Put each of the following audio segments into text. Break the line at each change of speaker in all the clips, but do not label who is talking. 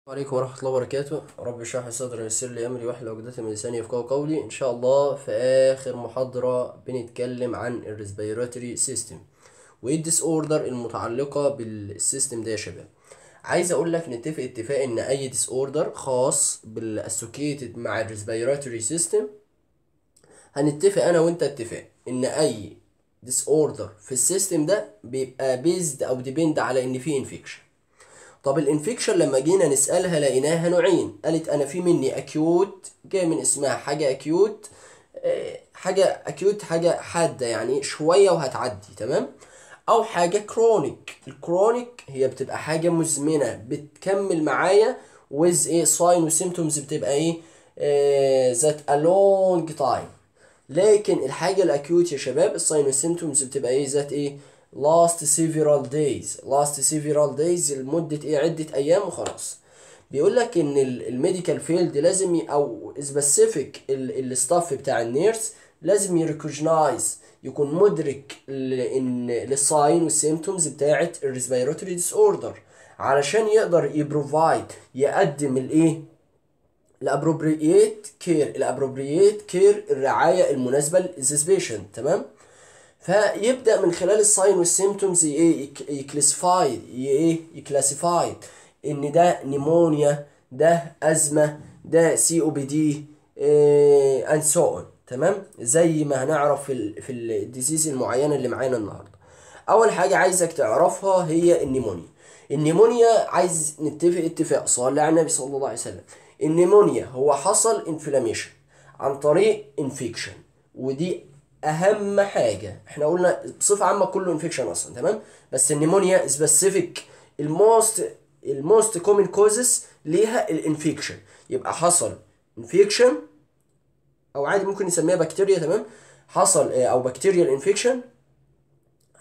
السلام عليكم ورحمة الله وبركاته رب اشرح لي صدري ويسر لي امري واحلل عقدة من لساني يفقهوا قولي ان شاء الله في اخر محاضرة بنتكلم عن الريسبيراتوري سيستم وايه الديس اوردر المتعلقة بالسيستم ده يا شباب عايز اقول لك نتفق اتفاق ان اي ديس اوردر خاص بالاسوكيتد مع الريسبيراتوري سيستم هنتفق انا وانت اتفاق ان اي ديس اوردر في السيستم ده بيبقى بيزد او ديبند على ان في انفكشن طب الانفكشن لما جينا نسالها لقيناها نوعين قالت انا في مني اكيوت جاي من اسمها حاجه اكيوت آه، حاجه اكيوت حاجه حاده يعني شويه وهتعدي تمام او حاجه كرونيك الكرونيك هي بتبقى حاجه مزمنه بتكمل معايا ويز ايه ساين وسيمتومز بتبقى ايه ذات ا لونج تايم لكن الحاجه الاكيوت يا شباب الساين وسيمتومز بتبقى ايه ذات ايه last several days last several days المدة ايه عدة ايام وخلاص بيقول لك ان الميديكال فيلد لازم او سبيسيفيك الستاف بتاع النيرس لازم يريكوجنايز يكون مدرك ان للساين والسيمتومز بتاعه الريسبيراتوري ديس اوردر علشان يقدر يبروفايد يقدم الايه الابروبريت كير الابروبريت كير الرعايه المناسبه للسبيشن تمام فيبدا من خلال الساين والسيمتومز ايه يكلاسيفاي ايه يكلاسيفاي ان ده نيمونيا ده ازمه ده سي او بي دي اند سو اون تمام زي ما هنعرف في الـ في الديزيز المعينه اللي معانا النهارده اول حاجه عايزك تعرفها هي النيمونيا النيمونيا عايز نتفق اتفاق صلى على النبي صلى الله عليه وسلم النيمونيا هو حصل انفلاميشن عن طريق انفكشن ودي اهم حاجه احنا قلنا بصفه عامه كله انفكشن اصلا تمام بس النيمونيا سبيسيفيك الموست الموست كومن كوزز ليها الانفكشن يبقى حصل انفكشن او عادي ممكن نسميها بكتيريا تمام حصل آه، او بكتيريال انفكشن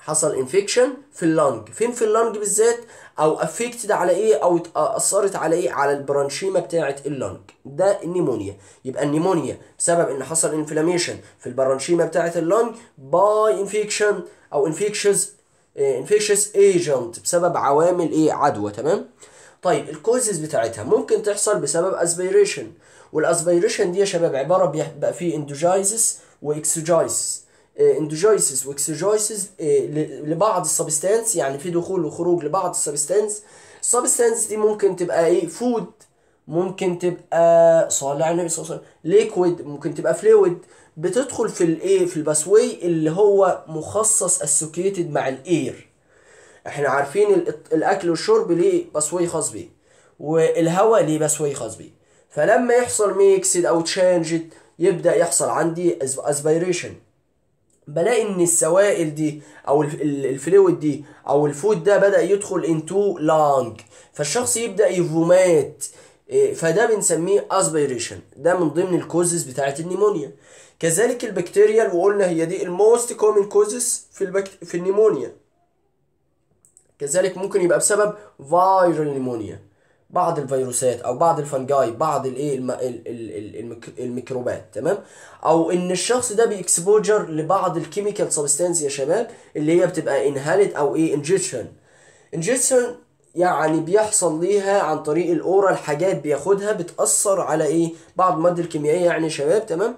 حصل انفكشن في اللنج فين في اللنج بالذات او افكتد على ايه او آه، اثرت على ايه على البرانشيما بتاعه اللنج ده النيمونيا يبقى النيمونيا بسبب ان حصل انفلاميشن في البرانشيما بتاعه اللنج باي انفكشن او انفكشز انفكشس ايجنت بسبب عوامل ايه عدوى تمام طيب الكوزز بتاعتها ممكن تحصل بسبب اسبيريشن والاسبيريشن دي يا شباب عباره بيبقى فيه اندوجايزس واكسوجايزس اندوجويسز واكسجويسز إيه، لبعض السبستانس يعني في دخول وخروج لبعض السبستانس السبستانس دي ممكن تبقى ايه فود ممكن تبقى صالع النبي صلى الله عليه وسلم ليكويد ممكن تبقى فلويد بتدخل في الايه في الباسوي اللي هو مخصص اسوكيتد مع الاير احنا عارفين الاكل والشرب ليه باسوي خاص بيه والهواء ليه باسوي خاص بيه فلما يحصل ميكسد او تشانجد يبدا يحصل عندي اسبيريشن بلاقي ان السوائل دي او الفلويد دي او الفود ده بدا يدخل انتو لانج فالشخص يبدا يفومات إيه، فده بنسميه اسبيريشن ده من ضمن الكوزز بتاعه النيمونيا كذلك البكتيريا وقلنا هي دي الموست كومن كوزز في في النيمونيا كذلك ممكن يبقى بسبب فايرال نيمونيا بعض الفيروسات او بعض الفنجاي بعض الايه الميكروبات تمام او ان الشخص ده باكسبوجر لبعض الكيميكال سبستانس يا شباب اللي هي بتبقى انهالت او ايه انجيشن انجيشن يعني بيحصل ليها عن طريق الاورا الحاجات بياخدها بتاثر على ايه بعض المواد الكيميائيه يعني شباب تمام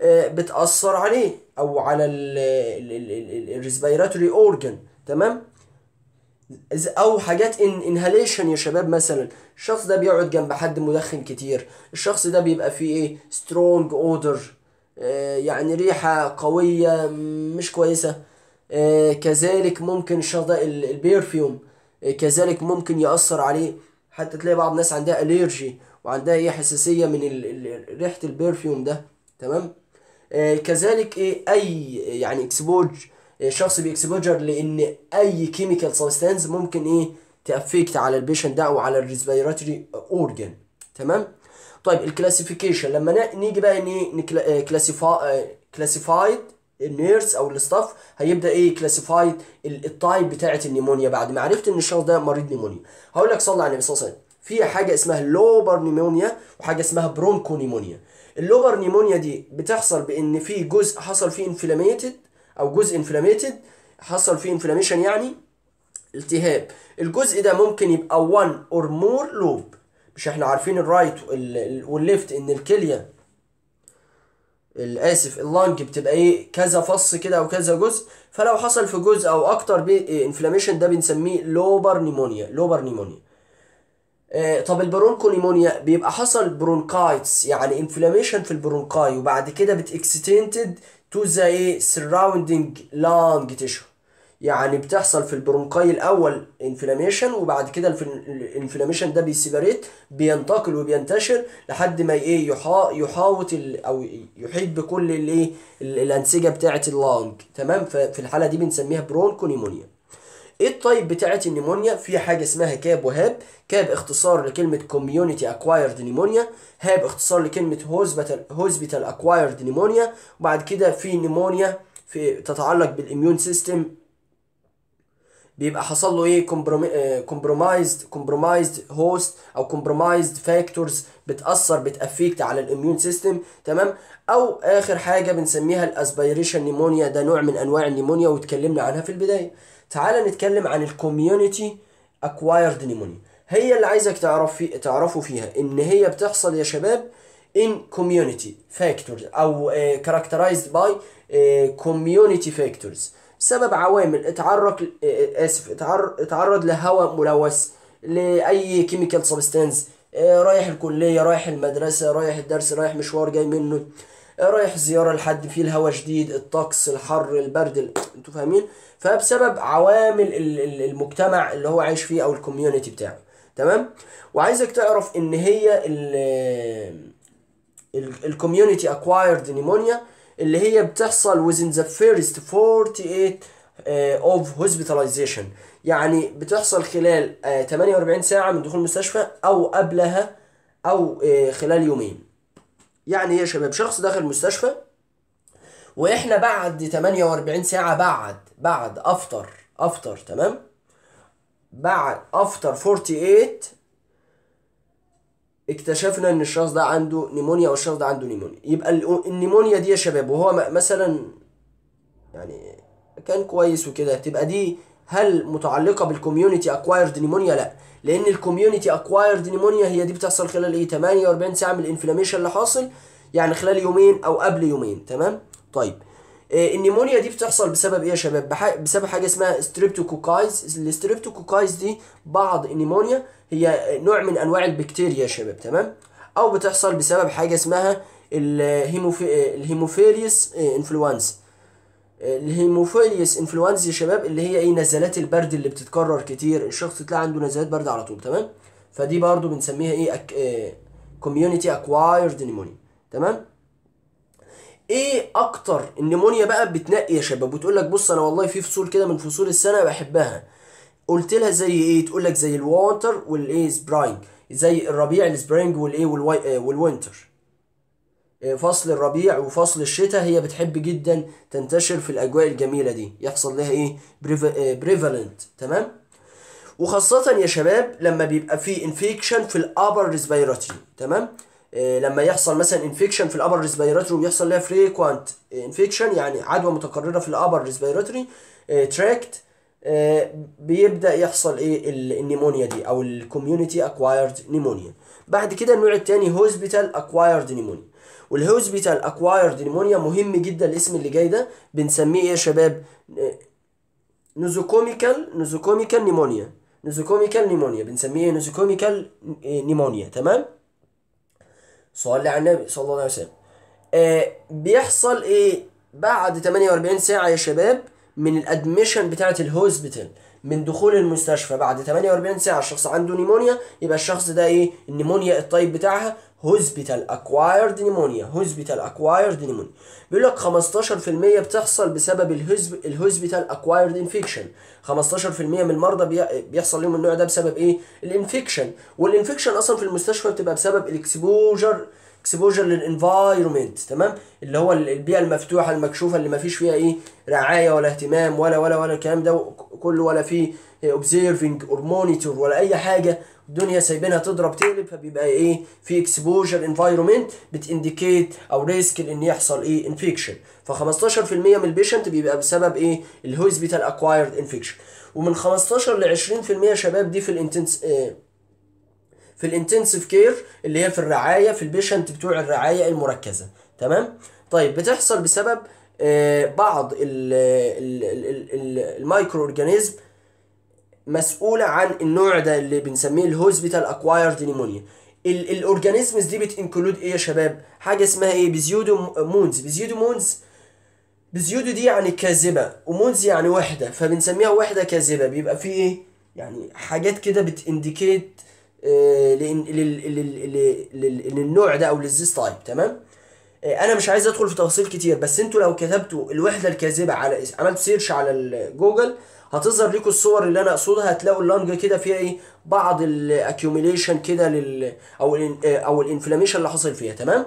آه بتاثر عليه او على الريسبيراتوري اورجن تمام او حاجات ان انهاليشن يا شباب مثلا الشخص ده بيقعد جنب حد مدخن كتير الشخص ده بيبقى فيه ايه سترونج اودر آه، يعني ريحه قويه مش كويسه آه كذلك ممكن الشخص ده البيرفيوم آه كذلك ممكن ياثر عليه حتى تلاقي بعض الناس عندها اليرجي وعندها ايه حساسيه من ريحه البرفيوم ده تمام آه كذلك ايه اي يعني اكسبوج الشخص بيكسبوجر لان اي كيميكال سبستانس ممكن ايه تافكت على البيشنت ده او على الريسبيراتوري اورجن تمام طيب الكلاسيفيكيشن لما نيجي بقى ايه كلاسيفا كلاسيفايد النيرس او الستاف هيبدا ايه كلاسيفايد التايب بتاعه النيمونيا بعد ما عرفت ان الشخص ده مريض نيمونيا هقول لك صلي على النبي صلى الله عليه وسلم في حاجه اسمها لوبر نيمونيا وحاجه اسمها برونكو نيمونيا اللوبر نيمونيا دي بتحصل بان في جزء حصل فيه انفلاميتد او جزء انفلاميتد حصل فيه انفلاميشن يعني التهاب الجزء ده ممكن يبقى 1 اور مور لوب مش احنا عارفين الرايت والليفت ان الكليه الاسف اللانج بتبقى ايه كذا فص كده او كذا جزء فلو حصل في جزء او اكتر انفلاميشن ده بنسميه لوبر نيمونيا لوبر نيمونيا طب البرونكو نيمونيا بيبقى حصل برونكايتس يعني انفلاميشن في البرونكاي وبعد كده بتاكستنتد تو ذا ايه lung لانج تيشو يعني بتحصل في البرونكاي الاول انفلاميشن وبعد كده الانفلاميشن ده بيسيبريت بينتقل وبينتشر لحد ما ايه يحا يحاوط او يحيط بكل الايه الانسجه بتاعه اللانج تمام ففي الحاله دي بنسميها برونكونيمونيا ايه التايب بتاعت النيمونيا في حاجه اسمها كاب وهاب كاب اختصار لكلمه كوميونتي اكوايرد نيمونيا هاب اختصار لكلمه هوسبيتال هوسبيتال اكوايرد نيمونيا وبعد كده في نيمونيا في تتعلق بالاميون سيستم بيبقى حصل له ايه كومبرومايزد كومبرومايزد هوست او كومبرومايزد فاكتورز بتاثر بتافكت على الاميون سيستم تمام او اخر حاجه بنسميها الاسبيريشن نيمونيا ده نوع من انواع النيمونيا واتكلمنا عنها في البدايه تعال نتكلم عن الكوميونتي اكوايرد نيمونيا هي اللي عايزك تعرف في تعرفوا فيها ان هي بتحصل يا شباب ان كوميونتي فاكتورز او كاركترايزد باي كوميونتي فاكتورز سبب عوامل اتعرض آه، آه، اسف اتعرض لهواء ملوث لاي كيميكال آه، سبستانس رايح الكليه رايح المدرسه رايح الدرس رايح مشوار جاي منه رايح زياره لحد فيه الهواء شديد الطقس الحر البرد انتوا فاهمين فبسبب عوامل المجتمع اللي هو عايش فيه او الكوميونتي بتاعه تمام وعايزك تعرف ان هي الكوميونتي اكوايرد نيمونيا اللي هي بتحصل within the first 48 اوف آه، hospitalization يعني بتحصل خلال 48 آه، ساعه من دخول المستشفى او قبلها او آه، خلال يومين يعني ايه يا شباب شخص داخل مستشفى واحنا بعد 48 ساعه بعد بعد افطر افطر تمام بعد افطر 48 اكتشفنا ان الشخص ده عنده نيمونيا والشخص ده عنده نيمونيا يبقى النيمونيا دي يا شباب وهو مثلا يعني كان كويس وكده تبقى دي هل متعلقه بالكوميونتي اكوايرد نيمونيا لا لان الكوميونتي اكوايرد نيمونيا هي دي بتحصل خلال ايه 48 ساعه من الانفلاميشن اللي حاصل يعني خلال يومين او قبل يومين تمام طيب إيه النيمونيا دي بتحصل بسبب ايه يا شباب بسبب حاجه اسمها ستريبتوكوكايز الستريبتوكوكايز دي بعض النيمونيا هي نوع من انواع البكتيريا يا شباب تمام او بتحصل بسبب حاجه اسمها آه، الهيموفيريس انفلونزا آه، الهيموفيليس انفلونزا يا شباب اللي هي ايه نزلات البرد اللي بتتكرر كتير الشخص تلاقي عنده نزلات برد على طول تمام فدي برضو بنسميها ايه, أك... كوميونتي اكوايرد نيمونيا تمام ايه اكتر النيمونيا بقى بتنقي يا شباب وتقول لك بص انا والله في فصول كده من فصول السنه بحبها قلت لها زي ايه تقول لك زي الوانتر والايه سبراينج زي الربيع السبرينج والايه والوينتر فصل الربيع وفصل الشتاء هي بتحب جدا تنتشر في الاجواء الجميله دي يحصل لها ايه بريفالنت آه، تمام وخاصة يا شباب لما بيبقى في انفيكشن في الابر ريسبيراتري تمام إيه لما يحصل مثلا انفيكشن في الابر ريسبيراتري وبيحصل لها فريكوانت انفيكشن يعني عدوى متكررة في الابر ريسبيراتري تراكت بيبدا يحصل ايه النيمونيا دي او الكوميونتي اكوايرد نيمونيا بعد كده النوع الثاني هوسبيتال اكوايرد نيمونيا والهوز بتاع نيمونيا مهم جدا الاسم اللي جاي ده بنسميه ايه يا شباب نوزوكوميكال نوزوكوميكال نيمونيا نوزوكوميكال نيمونيا بنسميه نوزوكوميكال آه، نيمونيا تمام صلي على النبي صلى الله عليه وسلم آه بيحصل ايه بعد 48 ساعه يا شباب من الادميشن بتاعه الهوسبيتال من دخول المستشفى بعد 48 ساعه الشخص عنده نيمونيا يبقى الشخص ده ايه النيمونيا الطيب بتاعها هوسبيتال اكوايرد نيمونيا هوسبيتال اكوايرد نيمونيا بيقول لك 15% بتحصل بسبب الهوسبيتال اكوايرد انفكشن 15% من المرضى بيحصل لهم النوع ده بسبب ايه الانفكشن والانفكشن اصلا في المستشفى بتبقى بسبب الاكسبوجر اكسبوجر للانفايرمنت تمام اللي هو البيئه المفتوحه المكشوفه اللي ما فيش فيها ايه رعايه ولا اهتمام ولا ولا ولا الكلام ده كله ولا فيه اوبزيرفنج اور مونيتور ولا اي حاجه الدنيا سايبينها تضرب تقلب فبيبقى ايه في اكسبوجر انفايرومنت بتانديكيت او ريسك ان يحصل ايه انفكشن ف 15% من البيشنت بيبقى بسبب ايه الهوسبيتال اكوايرد انفكشن ومن 15 ل 20% شباب دي في الانتنس إيه في الانتنسيف كير اللي هي في الرعايه في البيشنت بتوع الرعايه المركزه تمام طيب بتحصل بسبب آه، بعض المايكرو اورجانيزم مسؤوله عن النوع ده اللي بنسميه الهوسبيتال اكوايرد نيمونيا الاورجانيزمز دي بتنكلود ايه يا شباب حاجه اسمها ايه بيزيودو مونز بيزيودو مونز بزيودو دي يعني كاذبة ومونز يعني وحدة فبنسميها وحدة كاذبة بيبقى في ايه يعني حاجات كده بتانديكيت آه، للنوع ده او للزيس تايب تمام آه، انا مش عايز ادخل في تفاصيل كتير بس انتوا لو كتبتوا الوحدة الكاذبة على إيه؟ عملت سيرش على جوجل هتظهر لكم الصور اللي انا اقصدها هتلاقوا اللنج كده فيها ايه بعض الاكيوميليشن كده لل او الـ او الانفلاميشن اللي حصل فيها تمام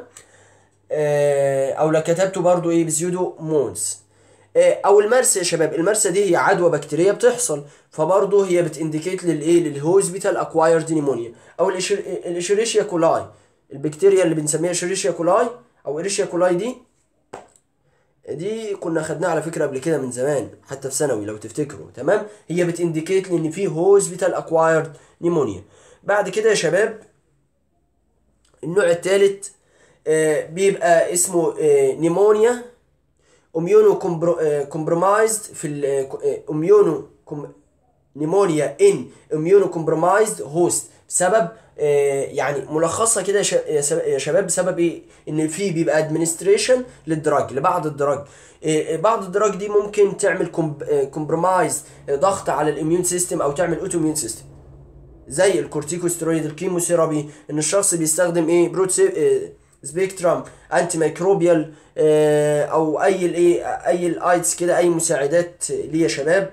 آه، او لو كتبته برضو ايه بزيودو مونز آه، او المرسى يا شباب المرسى دي هي عدوى بكتيريه بتحصل فبرضه هي بتنديكيت للايه للهوسبيتال اكوايرد نيمونيا او الاشيريشيا كولاي البكتيريا اللي بنسميها شريشيا كولاي او اريشيا كولاي دي دي كنا خدناها على فكره قبل كده من زمان حتى في ثانوي لو تفتكروا تمام هي بتindicate ان في هوسبيتال اكوايرد نيمونيا بعد كده يا شباب النوع الثالث آه، بيبقى اسمه نيمونيا اميونو كومبرومايزد في اميونو نيمونيا ان اميونو كومبرومايزد هوست بسبب آه، يعني ملخصه كده يا شباب بسبب ايه؟ ان في بيبقى ادمنستريشن للدراج لبعض الدراج آه، آه، بعض الدراج دي ممكن تعمل كومبرومايز ضغط على الاميون سيستم او تعمل اوتو اميون سيستم زي الكورتيكوسترويد الكيموثيرابي ان الشخص بيستخدم ايه بروت سبيكترام انتي ميكروبيال او اي الايه اي الايدز كده اي مساعدات ليه يا شباب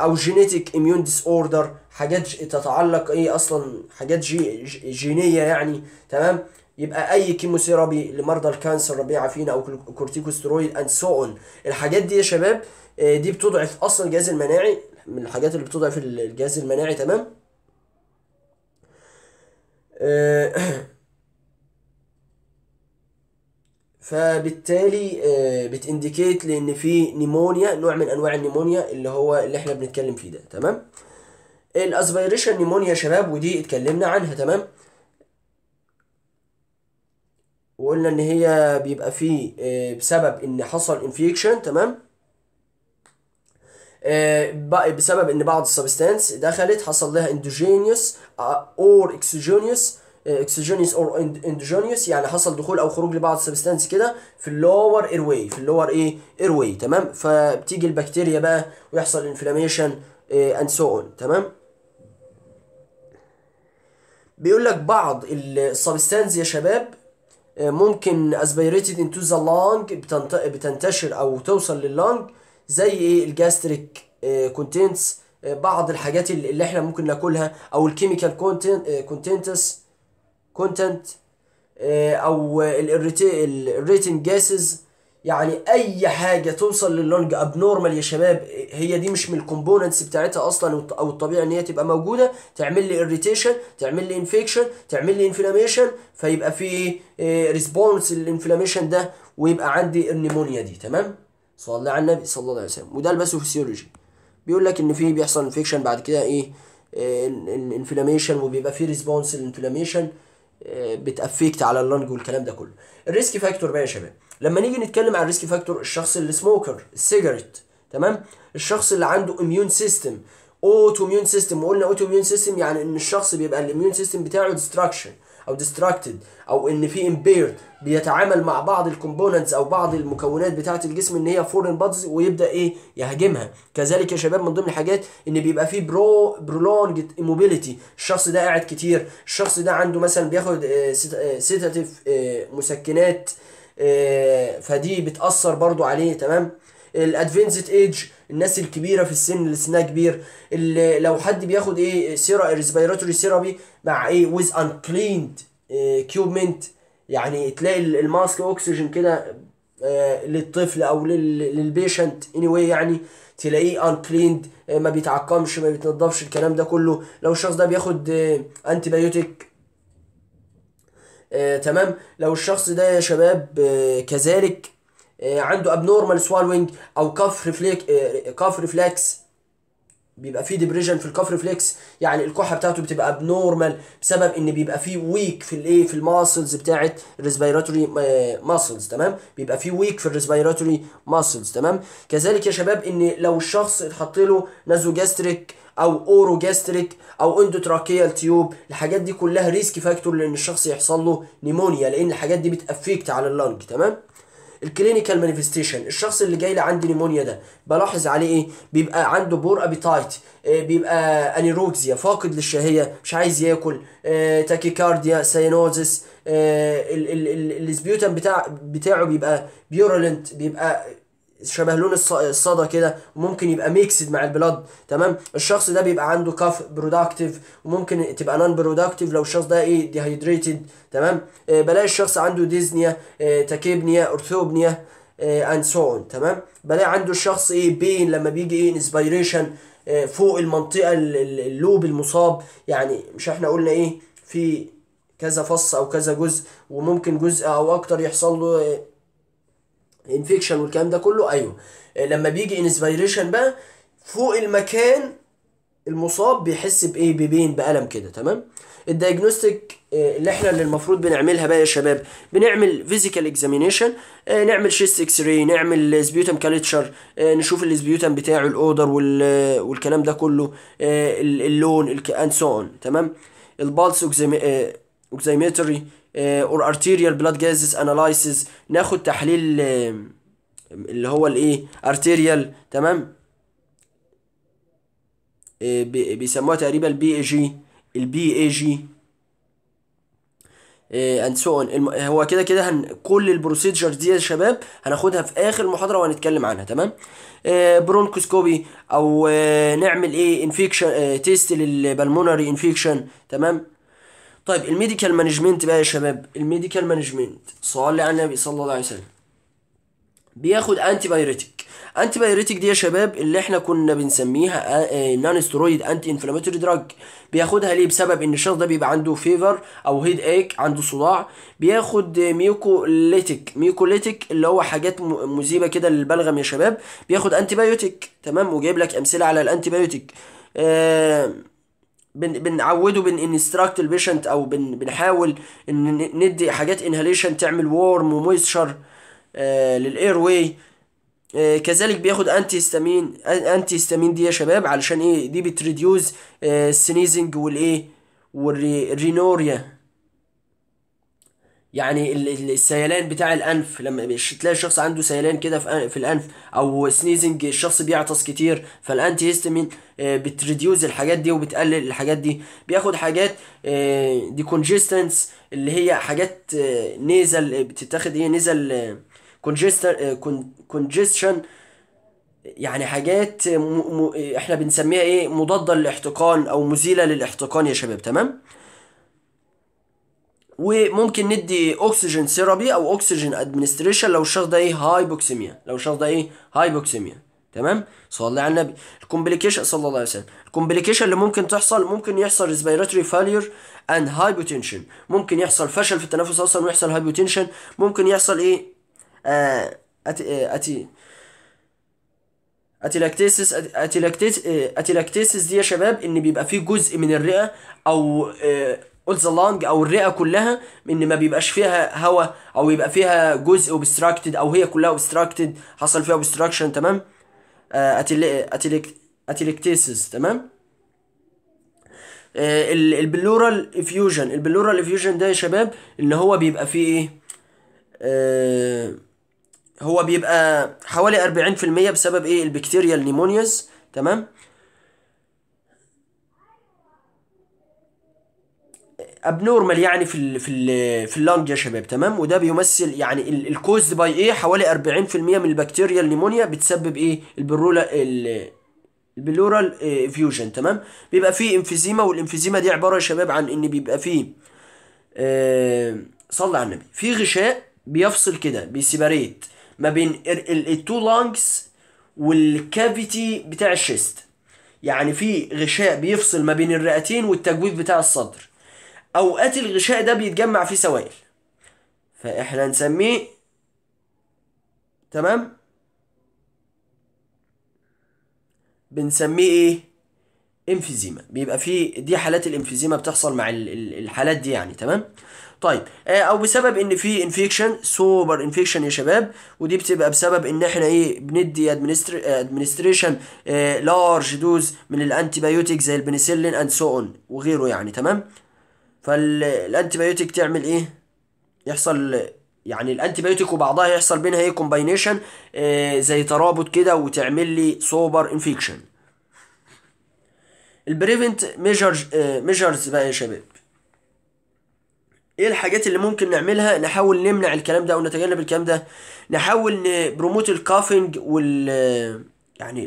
او جينيتيك اميون ديس اوردر حاجات تتعلق ايه اصلا حاجات جي جينيه يعني تمام يبقى اي كيموثيرابي لمرضى الكانسر ربنا يعافينا او كورتيكوسترويد اند سو اون الحاجات دي يا شباب آه، دي بتضعف اصلا الجهاز المناعي من الحاجات اللي بتضعف الجهاز المناعي تمام آه، فبالتالي آه، بتنديكيت لان في نيمونيا نوع من انواع النيمونيا اللي هو اللي احنا بنتكلم فيه ده تمام الاسبيريشن نيمونيا يا شباب ودي اتكلمنا عنها تمام وقلنا ان هي بيبقى فيه آه، بسبب ان حصل انفيكشن تمام آه، بسبب ان بعض السبستانس دخلت حصل لها اندوجينيوس اور اكسجينيوس اكسجينيوس اور اندوجينيوس يعني حصل دخول او خروج لبعض السبستانس كده في اللور اير واي في اللور ايه اير واي تمام فبتيجي البكتيريا بقى ويحصل انفلاميشن اند سو اون تمام بيقول لك بعض السبستانز يا شباب آه، ممكن اسبيريتد انتو ذا لونج بتنتشر او توصل لللونج زي ايه الجاستريك آه، كونتينتس آه، بعض الحاجات اللي احنا ممكن ناكلها او الكيميكال كونتينتس كونتنت او الريتين جاسز يعني اي حاجه توصل لللونج ابنورمال يا شباب هي دي مش من الكومبوننتس بتاعتها اصلا او الطبيعي ان هي تبقى موجوده تعمل لي اريتيشن تعمل لي انفكشن تعمل لي انفلاميشن فيبقى في ريسبونس آه، للانفلاميشن ده ويبقى عندي النيمونيا دي تمام صلى على النبي صلى الله عليه وسلم وده فيسيولوجي بيقول لك ان في بيحصل انفكشن بعد كده ايه آه، الانفلاميشن وبيبقى في ريسبونس للانفلاميشن آه، بتافكت على اللنج والكلام ده كله الريسك فاكتور بقى يا شباب لما نيجي نتكلم عن الريسك فاكتور الشخص اللي سموكر السيجاريت تمام الشخص اللي عنده اميون سيستم اوتو اميون سيستم وقلنا اوتو اميون سيستم يعني ان الشخص بيبقى الاميون سيستم بتاعه ديستراكشن او ديستراكتد او ان في امبيرد بيتعامل مع بعض الكومبوننتس او بعض المكونات بتاعه الجسم ان هي فورن بادز ويبدا ايه يهاجمها كذلك يا شباب من ضمن الحاجات ان بيبقى في برو برولونج موبيليتي الشخص ده قاعد كتير الشخص ده عنده مثلا بياخد آه، سيتاتيف آه، آه، مسكنات آه، فدي بتأثر برضو عليه تمام الادفانسد ايج الناس الكبيره في السن اللي سنها كبير اللي لو حد بياخد ايه سيرا ريسبيراتوري سيرابي مع ايه ويز كليند كيوبمنت يعني تلاقي الماسك اوكسجين كده آه، للطفل او للبيشنت اني anyway يعني تلاقيه ان آه، كليند ما بيتعقمش ما بيتنضفش الكلام ده كله لو الشخص ده بياخد انتي بايوتيك آه تمام لو الشخص ده يا شباب آه كذلك آه عنده ابنورمال سوالوينج او كاف ريفليك آه كف ريفلكس بيبقى فيه ديبريجن في الكفر فليكس يعني الكحه بتاعته بتبقى ابنورمال بسبب ان بيبقى فيه ويك في الايه في الماسلز بتاعه الريسبيراتوري ماسلز تمام بيبقى فيه ويك في الريسبيراتوري ماسلز تمام كذلك يا شباب ان لو الشخص اتحط له نازوجاستريك او اوروجاستريك او اندوتراكيال تيوب الحاجات دي كلها ريسك فاكتور لان الشخص يحصل له نيمونيا لان الحاجات دي بتافكت على اللنج تمام الكلينيكال مانيفستيشن الشخص اللي جاي لي عندي نيمونيا ده بلاحظ عليه ايه بيبقى عنده بور ابيتايت آه، بيبقى انيروكسيا فاقد للشهيه مش عايز ياكل تاكيكارديا آه، آه، ساينوزس السبيوتم بتاع بتاعه بيبقى بيورولنت بيبقى شبه لون الصدى كده وممكن يبقى ميكسد مع البلاد تمام الشخص ده بيبقى عنده كاف برودكتيف وممكن تبقى نون برودكتيف لو الشخص ده ايه ديهايدريتد تمام آه، بلاقي الشخص عنده ديزنيا تاكيبنيا اورثوبنيا اند سو اون تمام بلاقي عنده الشخص ايه بين لما بيجي ايه انسبيريشن آه، فوق المنطقه اللوب المصاب يعني مش احنا قلنا ايه في كذا فص او كذا جزء وممكن جزء او اكتر يحصل له آه، انفكشن والكلام ده كله ايوه آه، لما بيجي انسبيريشن بقى فوق المكان المصاب بيحس بايه ببين بألم كده تمام الدايجنوستيك آه، اللي احنا اللي المفروض بنعملها بقى يا شباب بنعمل فيزيكال اكزامينيشن آه، نعمل شيست اكس راي نعمل سبيوتم كالتشر نشوف السبيوتم بتاعه الاودر والكلام ده كله اللون اند سو اون تمام البالس اوكزيمتري اور ارتيريال بلاد جازز اناليسز ناخد تحليل آه، اللي هو الايه ارتيريال تمام آه، بيسموها تقريبا البي اي جي البي اي جي اند سو اون هو كده كده هن كل البروسيدجر دي يا شباب هناخدها في اخر محاضره وهنتكلم عنها تمام برونكوسكوبي آه، او نعمل ايه انفيكشن تيست للبلمونري انفيكشن تمام طيب الميديكال مانجمنت بقى يا شباب الميديكال مانجمنت صلي على النبي صلى الله عليه وسلم بياخد انتي بايريتك انتي بايريتك دي يا شباب اللي احنا كنا بنسميها نان سترويد انتي انفلاماتوري دراج بياخدها ليه بسبب ان الشخص ده بيبقى عنده فيفر او هيد ايك عنده صداع بياخد ميوكوليتك ميوكوليتك اللي هو حاجات مذيبه كده للبلغم يا شباب بياخد انتي بايوتيك تمام وجايب لك امثله على الانتي بايوتيك آه بن بنعوده بن انستراكت البيشنت او بن بنحاول ان ندي حاجات انهاليشن تعمل وورم ومويستشر للاير واي كذلك بياخد انتي هيستامين انتي هيستامين دي يا شباب علشان ايه دي بتريديوز السنيزنج آه، والايه والرينوريا يعني السيلان بتاع الانف لما تلاقي الشخص عنده سيلان كده في الانف او سنيزنج الشخص بيعطس كتير فالانتي هيستامين بتريديوز الحاجات دي وبتقلل الحاجات دي بياخد حاجات دي آه، كونجستنس اللي هي حاجات نيزل آه، آه، بتتاخد ايه نيزل كونجستشن يعني حاجات م م احنا بنسميها ايه مضاده للاحتقان او مزيله للاحتقان يا شباب تمام وممكن ندي اوكسجين ثيرابي او اوكسجين ادمنستريشن لو الشخص ده ايه هايبوكسيميا لو الشخص ده ايه هايبوكسيميا تمام صلي على النبي الكومبليكيشن صلى الله عليه وسلم الكومبليكيشن اللي ممكن تحصل ممكن يحصل ريسبيراتوري فالير اند هايبوتنشن ممكن يحصل فشل في التنفس اصلا ويحصل هايبوتنشن ممكن يحصل ايه آه، اتي آه، اتي اتيلاكتيسس اتيلاكتيس اتيلاكتيسس دي يا شباب ان بيبقى فيه جزء من الرئه او آه، all the لانج او الرئه كلها ان ما بيبقاش فيها هواء او يبقى فيها جزء اوبستراكتد او هي كلها اوبستراكتد حصل فيها اوبستراكشن تمام آه، اتيليكتيسز تمام آه، البلورال افيوجن البلورال افيوجن ده يا شباب ان هو بيبقى فيه ايه آه، هو بيبقى حوالي 40% بسبب ايه البكتيريا النيمونياز تمام ابنورمال يعني في الـ في الـ في اللنج يا شباب تمام وده بيمثل يعني الكوز باي ايه حوالي 40% من البكتيريا النيمونيا بتسبب ايه البرولا البلورال فيوجن آه، تمام بيبقى فيه انفيزيما والانفيزيما دي عباره يا شباب عن ان بيبقى فيه آه، صلى على النبي في غشاء بيفصل كده بيسيبريت ما بين التو لانجز والكافيتي بتاع الشيست يعني في غشاء بيفصل ما بين الرئتين والتجويف بتاع الصدر اوقات الغشاء ده بيتجمع فيه سوائل فاحنا نسميه تمام بنسميه ايه انفيزيما بيبقى فيه دي حالات الانفيزيما بتحصل مع الحالات دي يعني تمام طيب آه، او بسبب ان في انفيكشن سوبر انفيكشن يا شباب ودي بتبقى بسبب ان احنا ايه بندي ادمنستريشن لارج دوز من الانتي بايوتيك زي البنسلين اند سو اون وغيره يعني تمام فالانتيبيوتيك تعمل ايه يحصل يعني الانتيبيوتيك وبعضها يحصل بينها ايه كومباينيشن آه، زي ترابط كده وتعمل لي سوبر انفكشن البريفنت ميجرز ميجرز بقى يا شباب ايه الحاجات اللي ممكن نعملها نحاول نمنع الكلام ده ونتجنب الكلام ده نحاول نبروموت الكافنج وال آه، يعني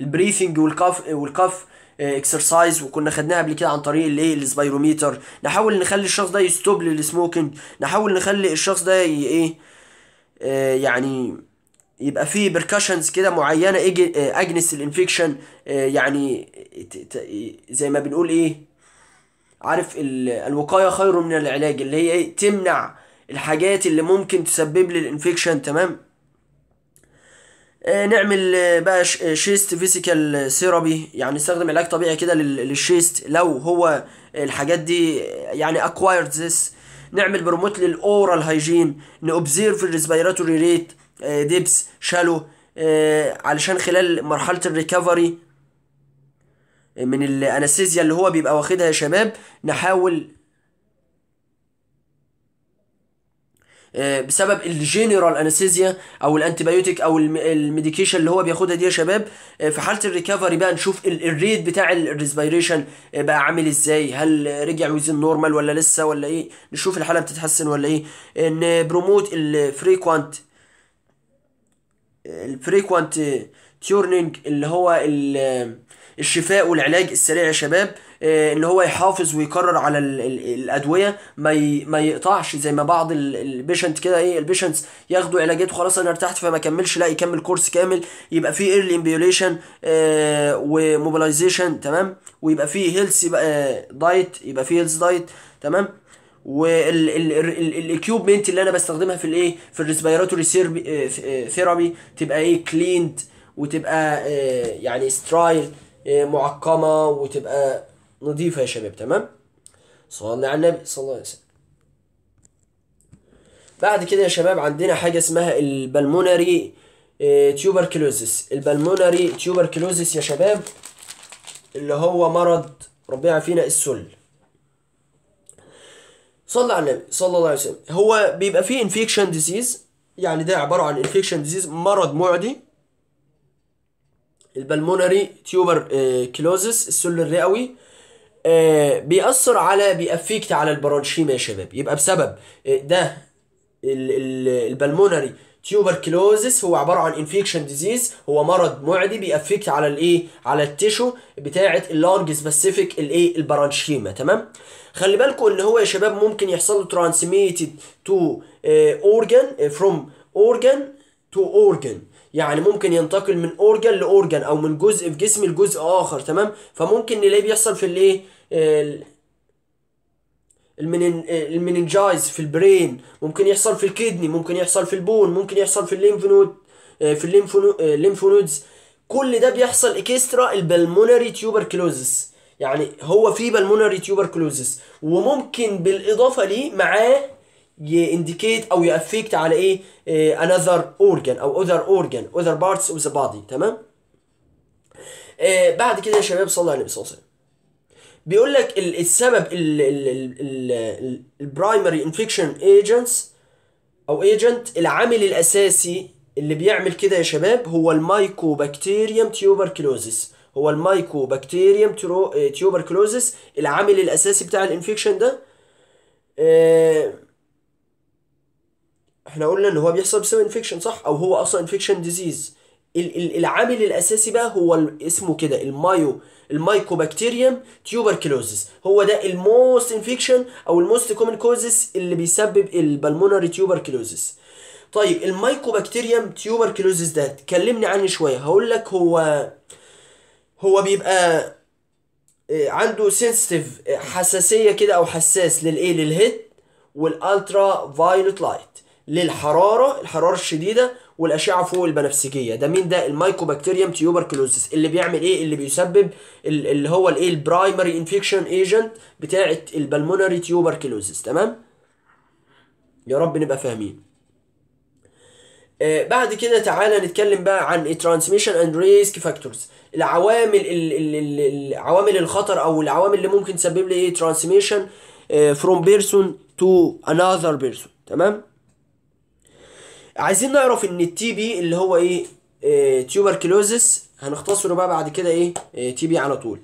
البريثنج والكاف والكاف اكسرسايز آه، وكنا خدناها قبل كده عن طريق الايه السبايروميتر نحاول نخلي الشخص ده يستوب للسموكينج نحاول نخلي الشخص ده ايه اه يعني يبقى فيه بركشنز كده معينه آه، اجنس الانفكشن اه يعني زي ما بنقول ايه عارف الوقايه خير من العلاج اللي هي ايه تمنع الحاجات اللي ممكن تسبب لي الانفكشن تمام آه، نعمل آه، بقى آه، شيست فيسيكال سيرابي يعني نستخدم علاج طبيعي كده للشيست لو هو الحاجات دي يعني اكوايرد ذس نعمل بروموت للاورال هايجين نوبزيرف الريسبيراتوري ريت ديبس شالو علشان خلال مرحله الريكفري من الانستيزيا اللي هو بيبقى واخدها يا شباب نحاول آه، بسبب الجنرال انستيزيا او الانتيبيوتيك او الميديكيشن اللي هو بياخدها دي يا شباب آه، في حاله الريكفري بقى نشوف الريد بتاع الريسبيريشن آه، بقى عامل ازاي هل رجع ويزن نورمال ولا لسه ولا ايه نشوف الحاله بتتحسن ولا ايه نبروموت الفريكوانت الفريكوانت تيورنينج اللي هو الشفاء والعلاج السريع يا شباب آه، ان هو يحافظ ويكرر على الـ الـ الادويه ما ما يقطعش زي ما بعض البيشنت كده ايه البيشنتس ياخدوا علاجات وخلاص انا ارتحت فما كملش لا يكمل كورس كامل يبقى في ايرلي امبيوليشن وموبلايزيشن تمام ويبقى في هيلث دايت يبقى في هيلث دايت تمام والاكيوبمنت اللي انا بستخدمها في الايه في الريسبيراتوري آه، ثيرابي آه، تبقى ايه كليند وتبقى يعني سترايل معقمه وتبقى نضيف يا شباب تمام صلى على النبي صلى الله عليه وسلم بعد كده يا شباب عندنا حاجة اسمها البلمونري تيوبركلوزس آه، البلمونري تيوبركلوزس يا شباب اللي هو مرض ربنا يعافينا السل صلى على النبي صلى الله عليه وسلم هو بيبقى فيه انفكشن ديزيز يعني ده عبارة عن انفكشن ديزيز مرض معدي البلمونري تيوبر كلوزس السل الرئوي آه، بيأثر على بيأفكت على البرانشيما يا شباب يبقى بسبب آه، ده البلمونري تيوبركلوزس هو عباره عن انفكشن ديزيز هو مرض معدي بيأفكت على الايه على التيشو بتاعه اللارج سبيسيفيك الايه البرانشيما تمام خلي بالكم ان هو يا شباب ممكن يحصل له ترانسميتد تو اورجان فروم اورجان تو اورجان يعني ممكن ينتقل من اورجان لاورجان او من جزء في جسم لجزء اخر تمام فممكن نلاقيه بيحصل في الايه المننجايز في البرين ممكن يحصل في الكدني ممكن يحصل في البون ممكن يحصل في الليمفونود آه، في الليمفونودز آه، كل ده بيحصل اكسترا البلمونري تيوبركلوزس يعني هو في بالمونري تيوبركلوزس وممكن بالاضافه ليه معاه يانديكيت او يافكت على ايه انذر آه، اورجان او اذر اورجان اذر بارتس اوف ذا بادي تمام آه بعد كده يا شباب صلوا على النبي صلى الله عليه وسلم بيقول لك السبب البرايمري انفكشن ايجنتس او ايجنت العامل الاساسي اللي بيعمل كده يا شباب هو المايكوبكتيريوم تيوبركلوزس هو المايكوبكتيريوم تيوبركلوزس آه، العامل الاساسي بتاع الانفكشن ده آه، احنا قلنا ان هو بيحصل بسبب انفكشن صح او هو اصلا انفكشن ديزيز العامل الاساسي بقى هو اسمه كده المايو المايكوبكتيريوم تيوبركلوزس هو ده الموست انفكشن او الموست كومن كوزس اللي بيسبب البلمونري تيوبركلوزس طيب المايكوبكتيريوم تيوبركلوزس ده تكلمني عنه شويه هقول لك هو هو بيبقى آه، عنده سنسيتيف آه، حساسيه كده او حساس للايه للهيت والالترا فايولت لايت للحراره الحراره الشديده والاشعه فوق البنفسجيه ده مين ده المايكوبكتيريوم تيوبركلوزس اللي بيعمل ايه اللي بيسبب اللي هو الايه البرايمري انفكشن ايجنت بتاعه البلمونري تيوبركلوزس تمام يا رب نبقى فاهمين آه، بعد كده تعالى نتكلم بقى عن الترانسميشن اند ريسك فاكتورز العوامل العوامل الخطر او العوامل اللي ممكن تسبب لي ايه ترانسميشن فروم بيرسون تو انذر بيرسون تمام عايزين نعرف ان التي بي اللي هو ايه, إيه تيوبركلوزس هنختصره بقى بعد كده ايه, إيه تي بي على طول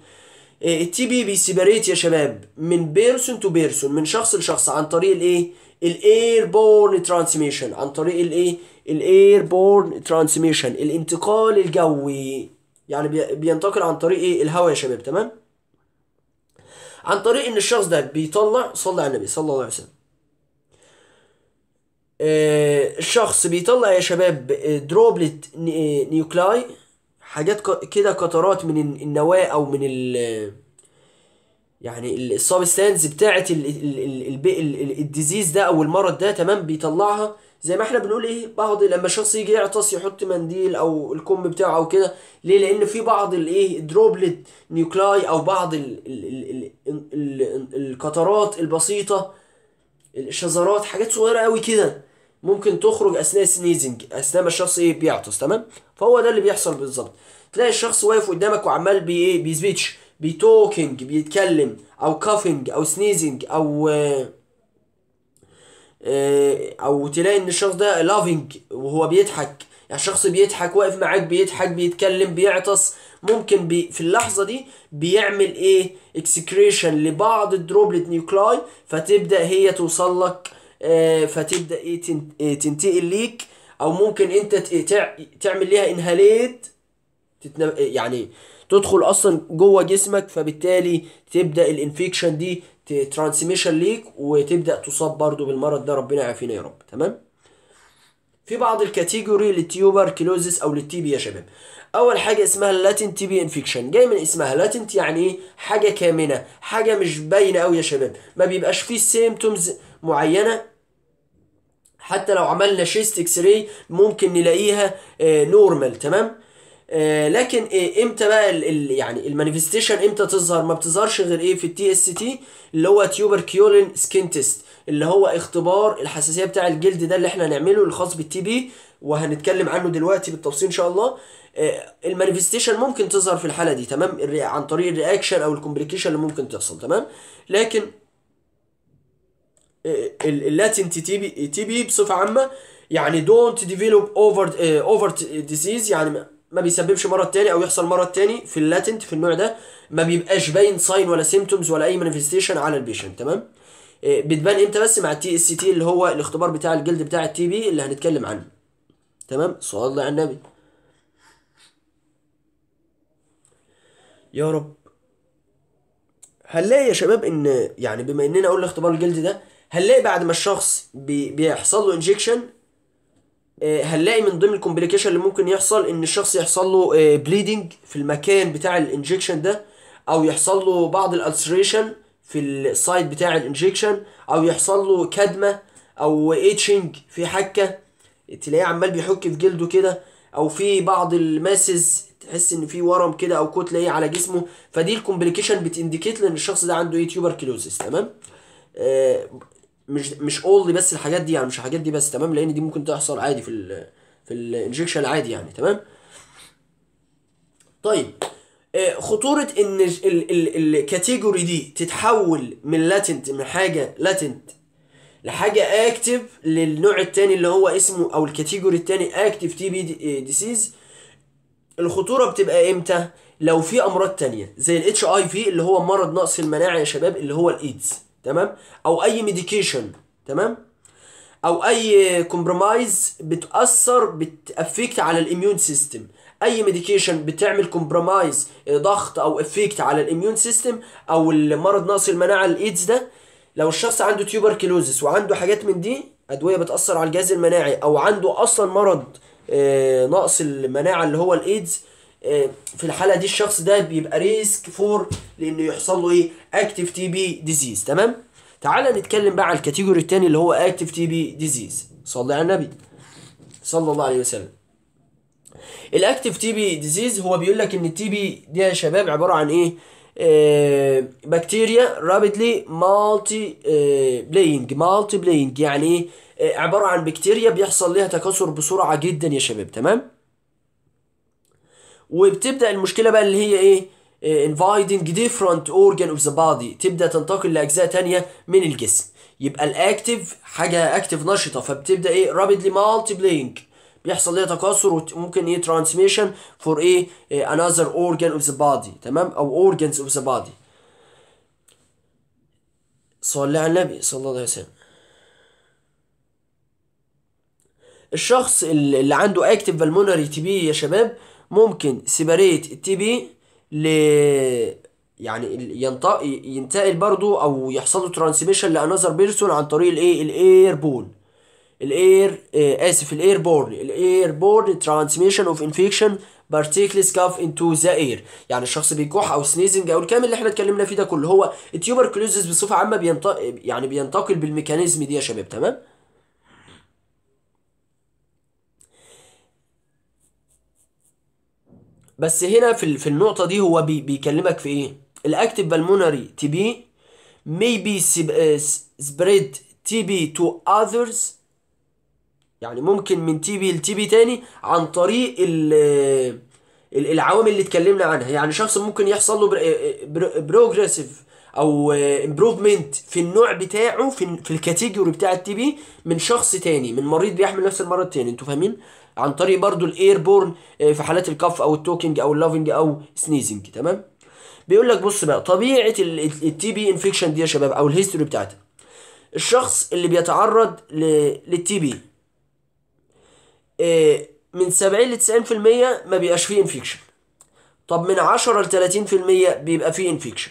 إيه التي بي بيسيبريت يا شباب من بيرسون تو بيرسون من شخص لشخص عن طريق الايه الاير بورن ترانسميشن عن طريق الايه الاير بورن ترانسميشن الانتقال الجوي يعني بينتقل عن طريق ايه الهواء يا شباب تمام عن طريق ان الشخص ده بيطلع صلى على النبي صلى الله عليه وسلم الشخص بيطلع يا شباب دروبلت نيوكلاي حاجات كده قطرات من النواه او من ال يعني السابستانس بتاعه الديزيز ده او المرض ده تمام بيطلعها زي ما احنا بنقول ايه بعض لما الشخص يجي يعطس يحط منديل او الكم بتاعه او كده ليه لان في بعض الايه دروبلت نيوكلاي او بعض القطرات البسيطه الشذرات حاجات صغيره قوي كده ممكن تخرج اثناء سنيزنج اثناء ما الشخص ايه بيعطس تمام فهو ده اللي بيحصل بالظبط تلاقي الشخص واقف قدامك وعمال بي ايه بيسبيتش بيتوكينج بيتكلم او كافينج او سنيزنج او آه او تلاقي ان الشخص ده لافينج وهو بيضحك يعني الشخص بيضحك واقف معاك بيضحك بيتكلم بيعطس ممكن بي في اللحظه دي بيعمل ايه اكسكريشن لبعض الدروبلت نيوكلاي فتبدا هي توصل لك آه، فتبدا إيه،, ايه تنتقل ليك او ممكن انت تعمل ليها انهاليت يعني تدخل اصلا جوه جسمك فبالتالي تبدا الانفكشن دي ترانسميشن ليك وتبدا تصاب برضو بالمرض ده ربنا يعافينا يا رب تمام في بعض الكاتيجوري كلوزس او للتيبي يا شباب اول حاجه اسمها اللاتنت تيبي انفكشن جاي من اسمها لاتنت يعني ايه حاجه كامنه حاجه مش باينه قوي يا شباب ما بيبقاش فيه سيمتومز معينه حتى لو عملنا شيست اكس راي ممكن نلاقيها نورمال آه، تمام آه، لكن إيه امتى بقى الـ يعني المانيفستيشن امتى تظهر ما بتظهرش غير ايه في التي اس تي اللي هو تيوبر كيولين سكين تيست اللي هو اختبار الحساسيه بتاع الجلد ده اللي احنا هنعمله الخاص بالتي بي وهنتكلم عنه دلوقتي بالتفصيل ان شاء الله آه، المانيفستيشن ممكن تظهر في الحاله دي تمام عن طريق الرياكشن او الكومبليكيشن اللي ممكن تحصل تمام لكن اللاتين تي بي بصفه عامه يعني دونت ديفلوب اوفر اوفر ديزيز يعني ما بيسببش مرض تاني او يحصل مرض تاني في اللاتنت في النوع ده ما بيبقاش باين ساين ولا سيمتومز ولا اي مانيفستيشن على البيشنت تمام آه، بتبان امتى بس مع التي اس تي اللي هو الاختبار بتاع الجلد بتاع التي بي اللي هنتكلم عنه تمام صلى على النبي يا رب هنلاقي يا شباب ان يعني بما اننا قلنا اختبار الجلد ده هنلاقي بعد ما الشخص بي بيحصل له انجكشن آه، هنلاقي من ضمن الكومبليكيشن اللي ممكن يحصل ان الشخص يحصل له بليدنج آه، في المكان بتاع الانجكشن ده او يحصل له بعض الالسريشن في السايد بتاع الانجكشن او يحصل له كدمه او ايتشنج في حكه تلاقيه عمال بيحك في جلده كده او في بعض الماسز تحس ان في ورم كده او كتله ايه على جسمه فدي الكومبليكيشن بتنديكيت لان الشخص ده عنده ايه تيوبركلوزس تمام آه، مش مش اونلي بس الحاجات دي يعني مش الحاجات دي بس تمام لان دي ممكن تحصل عادي في الـ في الانجكشن عادي يعني تمام طيب آه، خطورة ان الكاتيجوري دي تتحول من لاتنت من حاجة لاتنت لحاجة اكتف للنوع الثاني اللي هو اسمه او الكاتيجوري الثاني اكتف تي بي ديسيز الخطورة بتبقى امتى؟ لو في امراض تانية زي الاتش اي في اللي هو مرض نقص المناعة يا شباب اللي هو الايدز تمام او اي ميديكيشن تمام او اي كومبرومايز بتاثر بتافكت على الاميون سيستم اي ميديكيشن بتعمل كومبرومايز ضغط او افكت على الاميون سيستم او المرض ناقص المناعه الايدز ده لو الشخص عنده تيوبركلوزس وعنده حاجات من دي ادويه بتاثر على الجهاز المناعي او عنده اصلا مرض إيه، نقص المناعه اللي هو الايدز آه، في الحاله دي الشخص ده بيبقى ريسك فور لانه يحصل له ايه اكتيف تي بي ديزيز تمام تعال نتكلم بقى على الكاتيجوري الثاني اللي هو اكتيف تي بي ديزيز صلي على النبي صلى الله عليه وسلم الاكتيف تي بي ديزيز هو بيقول لك ان التي بي دي يا شباب عباره عن ايه بكتيريا رابيدلي مالتي بلاينج مالتي بلاينج يعني ايه آه، عباره عن بكتيريا بيحصل ليها تكاثر بسرعه جدا يا شباب تمام وبتبدا المشكله بقى اللي هي ايه آه، inviting different organ of the body تبدا تنتقل لاجزاء تانية من الجسم يبقى الاكتف حاجه اكتف نشطه فبتبدا ايه رابيدلي مالتيبلينج بيحصل ليها تكاثر وممكن ايه ترانسميشن فور ايه آه، another organ of the body تمام او organs of the body صلي على النبي صلى الله عليه وسلم الشخص اللي عنده اكتف بالمونري تي بي يا شباب ممكن سيباريت التي بي ل يعني ينتقل برضو او يحصل له ترانسميشن لانذر بيرسون عن طريق الايه الاير بول الاير اسف الاير بورن الاير بورن ترانسميشن اوف انفكشن بارتيكلز كاف انتو ذا اير يعني الشخص بيكح او سنيزنج او الكلام اللي احنا اتكلمنا فيه ده كله هو التيوبركلوزز بصفه عامه بينتقل يعني بينتقل بالميكانيزم دي يا شباب تمام بس هنا في في النقطه دي هو بي بيكلمك في ايه الاكتف بالمونري تي بي may be آه، spread بي to others يعني ممكن من تي بي لتي بي تاني عن طريق آه، العوامل اللي اتكلمنا عنها يعني شخص ممكن يحصل له بروجريسيف آه، او امبروفمنت في النوع بتاعه في في الكاتيجوري بتاع التي بي من شخص تاني من مريض بيحمل نفس المرض تاني انتوا فاهمين عن طريق برضو الايربورن آه، في حالات الكف او التوكينج او اللافنج او سنيزنج تمام بيقول لك بص بقى طبيعه التي بي انفكشن دي يا شباب او الهيستوري بتاعتها الشخص اللي بيتعرض للتي بي آه، من 70 ل 90% ما بيبقاش فيه انفكشن طب من 10 ل 30% بيبقى فيه انفكشن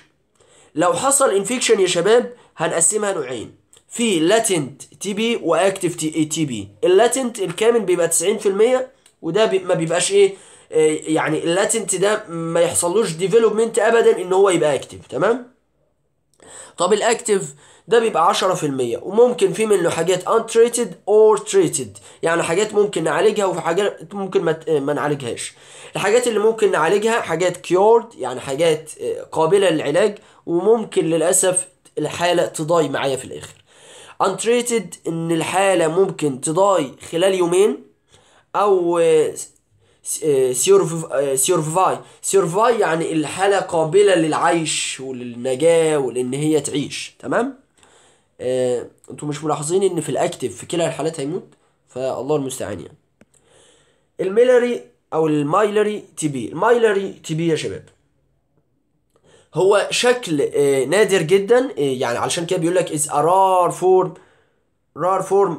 لو حصل انفكشن يا شباب هنقسمها نوعين في لاتنت تي بي واكتف تي بي اللاتنت الكامل بيبقى 90% وده بي ما بيبقاش ايه آه، يعني اللاتنت ده ما يحصلوش ديفلوبمنت ابدا ان هو يبقى اكتف تمام طب الاكتف ده بيبقى 10% وممكن في منه حاجات untreated or treated يعني حاجات ممكن نعالجها وفي حاجات ممكن ما آه، نعالجهاش الحاجات اللي ممكن نعالجها حاجات cured يعني حاجات آه، قابلة للعلاج وممكن للأسف الحالة تضاي معايا في الآخر untreated ان الحالة ممكن تضاي خلال يومين او سيرفاي آه، سيرفاي آه، آه، يعني الحالة قابلة للعيش وللنجاة ولان هي تعيش تمام آه، انتوا مش ملاحظين ان في الاكتف في كلا الحالات هيموت فالله المستعان يعني الميلاري او المايلري تي بي المايلري تي بي يا شباب هو شكل آه، نادر جدا آه، يعني علشان كده بيقول لك is a rare form rare form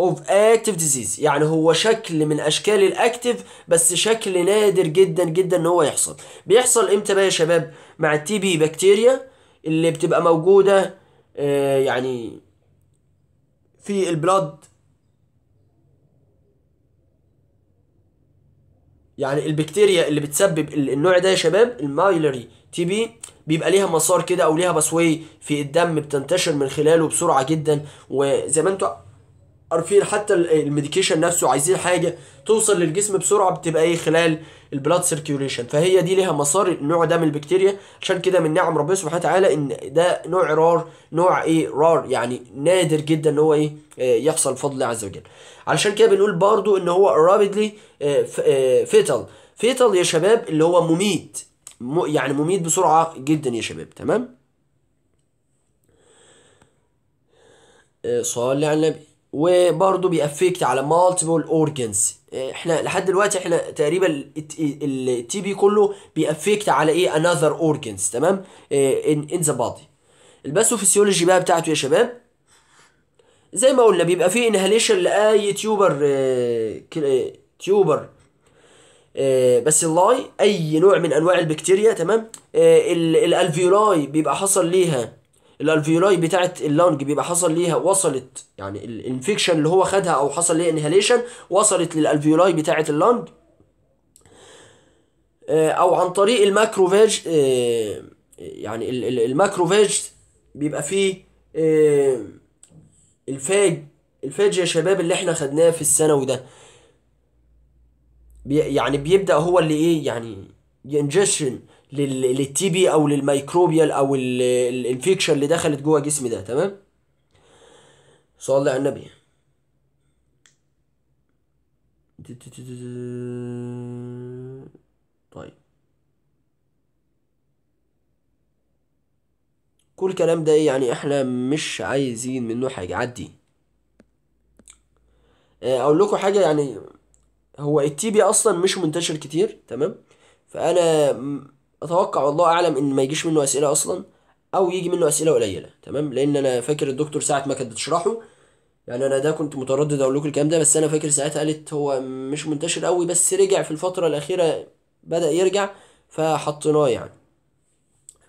of active disease يعني هو شكل من اشكال الاكتف بس شكل نادر جدا جدا ان هو يحصل بيحصل امتى بقى يا شباب مع التي بي بكتيريا اللي بتبقى موجوده آه، يعني في البلاد يعني البكتيريا اللي بتسبب النوع ده يا شباب المايلري تي بي بيبقى ليها مسار كده او ليها باسواي في الدم بتنتشر من خلاله بسرعه جدا وزي ما انتم عارفين حتى الميديكيشن نفسه عايزين حاجه توصل للجسم بسرعه بتبقى ايه خلال البلاد سيركيوليشن فهي دي ليها مسار النوع ده من البكتيريا عشان كده من نعم ربنا سبحانه وتعالى ان ده نوع رار نوع ايه رار يعني نادر جدا ان هو ايه آه، يحصل بفضل الله عز وجل علشان كده بنقول برضو ان هو رابيدلي فيتال فيتال يا شباب اللي هو مميت يعني مميت بسرعه جدا يا شباب تمام آه، صلي على النبي وبرضه بيأفكت على مالتيبل اورجنز إيه، احنا لحد دلوقتي احنا تقريبا التي بي كله بيأفكت على ايه انذر اورجنز تمام ان ذا بادي الباثوفيسيولوجي بقى بتاعته يا شباب زي ما قلنا بيبقى فيه انهاليشن لاي تيوبر إيه، تيوبر إيه، بس اللاي اي نوع من انواع البكتيريا تمام الالفيولاي بيبقى حصل ليها الالفيولاي بتاعت اللنج بيبقى حصل ليها وصلت يعني الانفكشن اللي هو خدها او حصل ليها انهيليشن وصلت للالفيولاي بتاعت اللنج آه، او عن طريق الماكروفاج آه، يعني الماكروفاج بيبقى فيه آه، الفاج الفاج يا شباب اللي احنا خدناه في الثانوي ده يعني بيبدا هو اللي ايه يعني ينجشن للتيبي او للميكروبيال او الانفكشن اللي دخلت جوه جسمي ده تمام صلي على النبي طيب كل الكلام ده ايه يعني احنا مش عايزين منه حاجه عدي آه، اقول لكم حاجه يعني هو التيبي اصلا مش منتشر كتير تمام فانا اتوقع والله اعلم ان ما يجيش منه اسئله اصلا او يجي منه اسئله قليله تمام لان انا فاكر الدكتور ساعه ما كانت بتشرحه يعني انا ده كنت متردد اقول لكم الكلام ده بس انا فاكر ساعتها قالت هو مش منتشر قوي بس رجع في الفتره الاخيره بدا يرجع فحطيناه يعني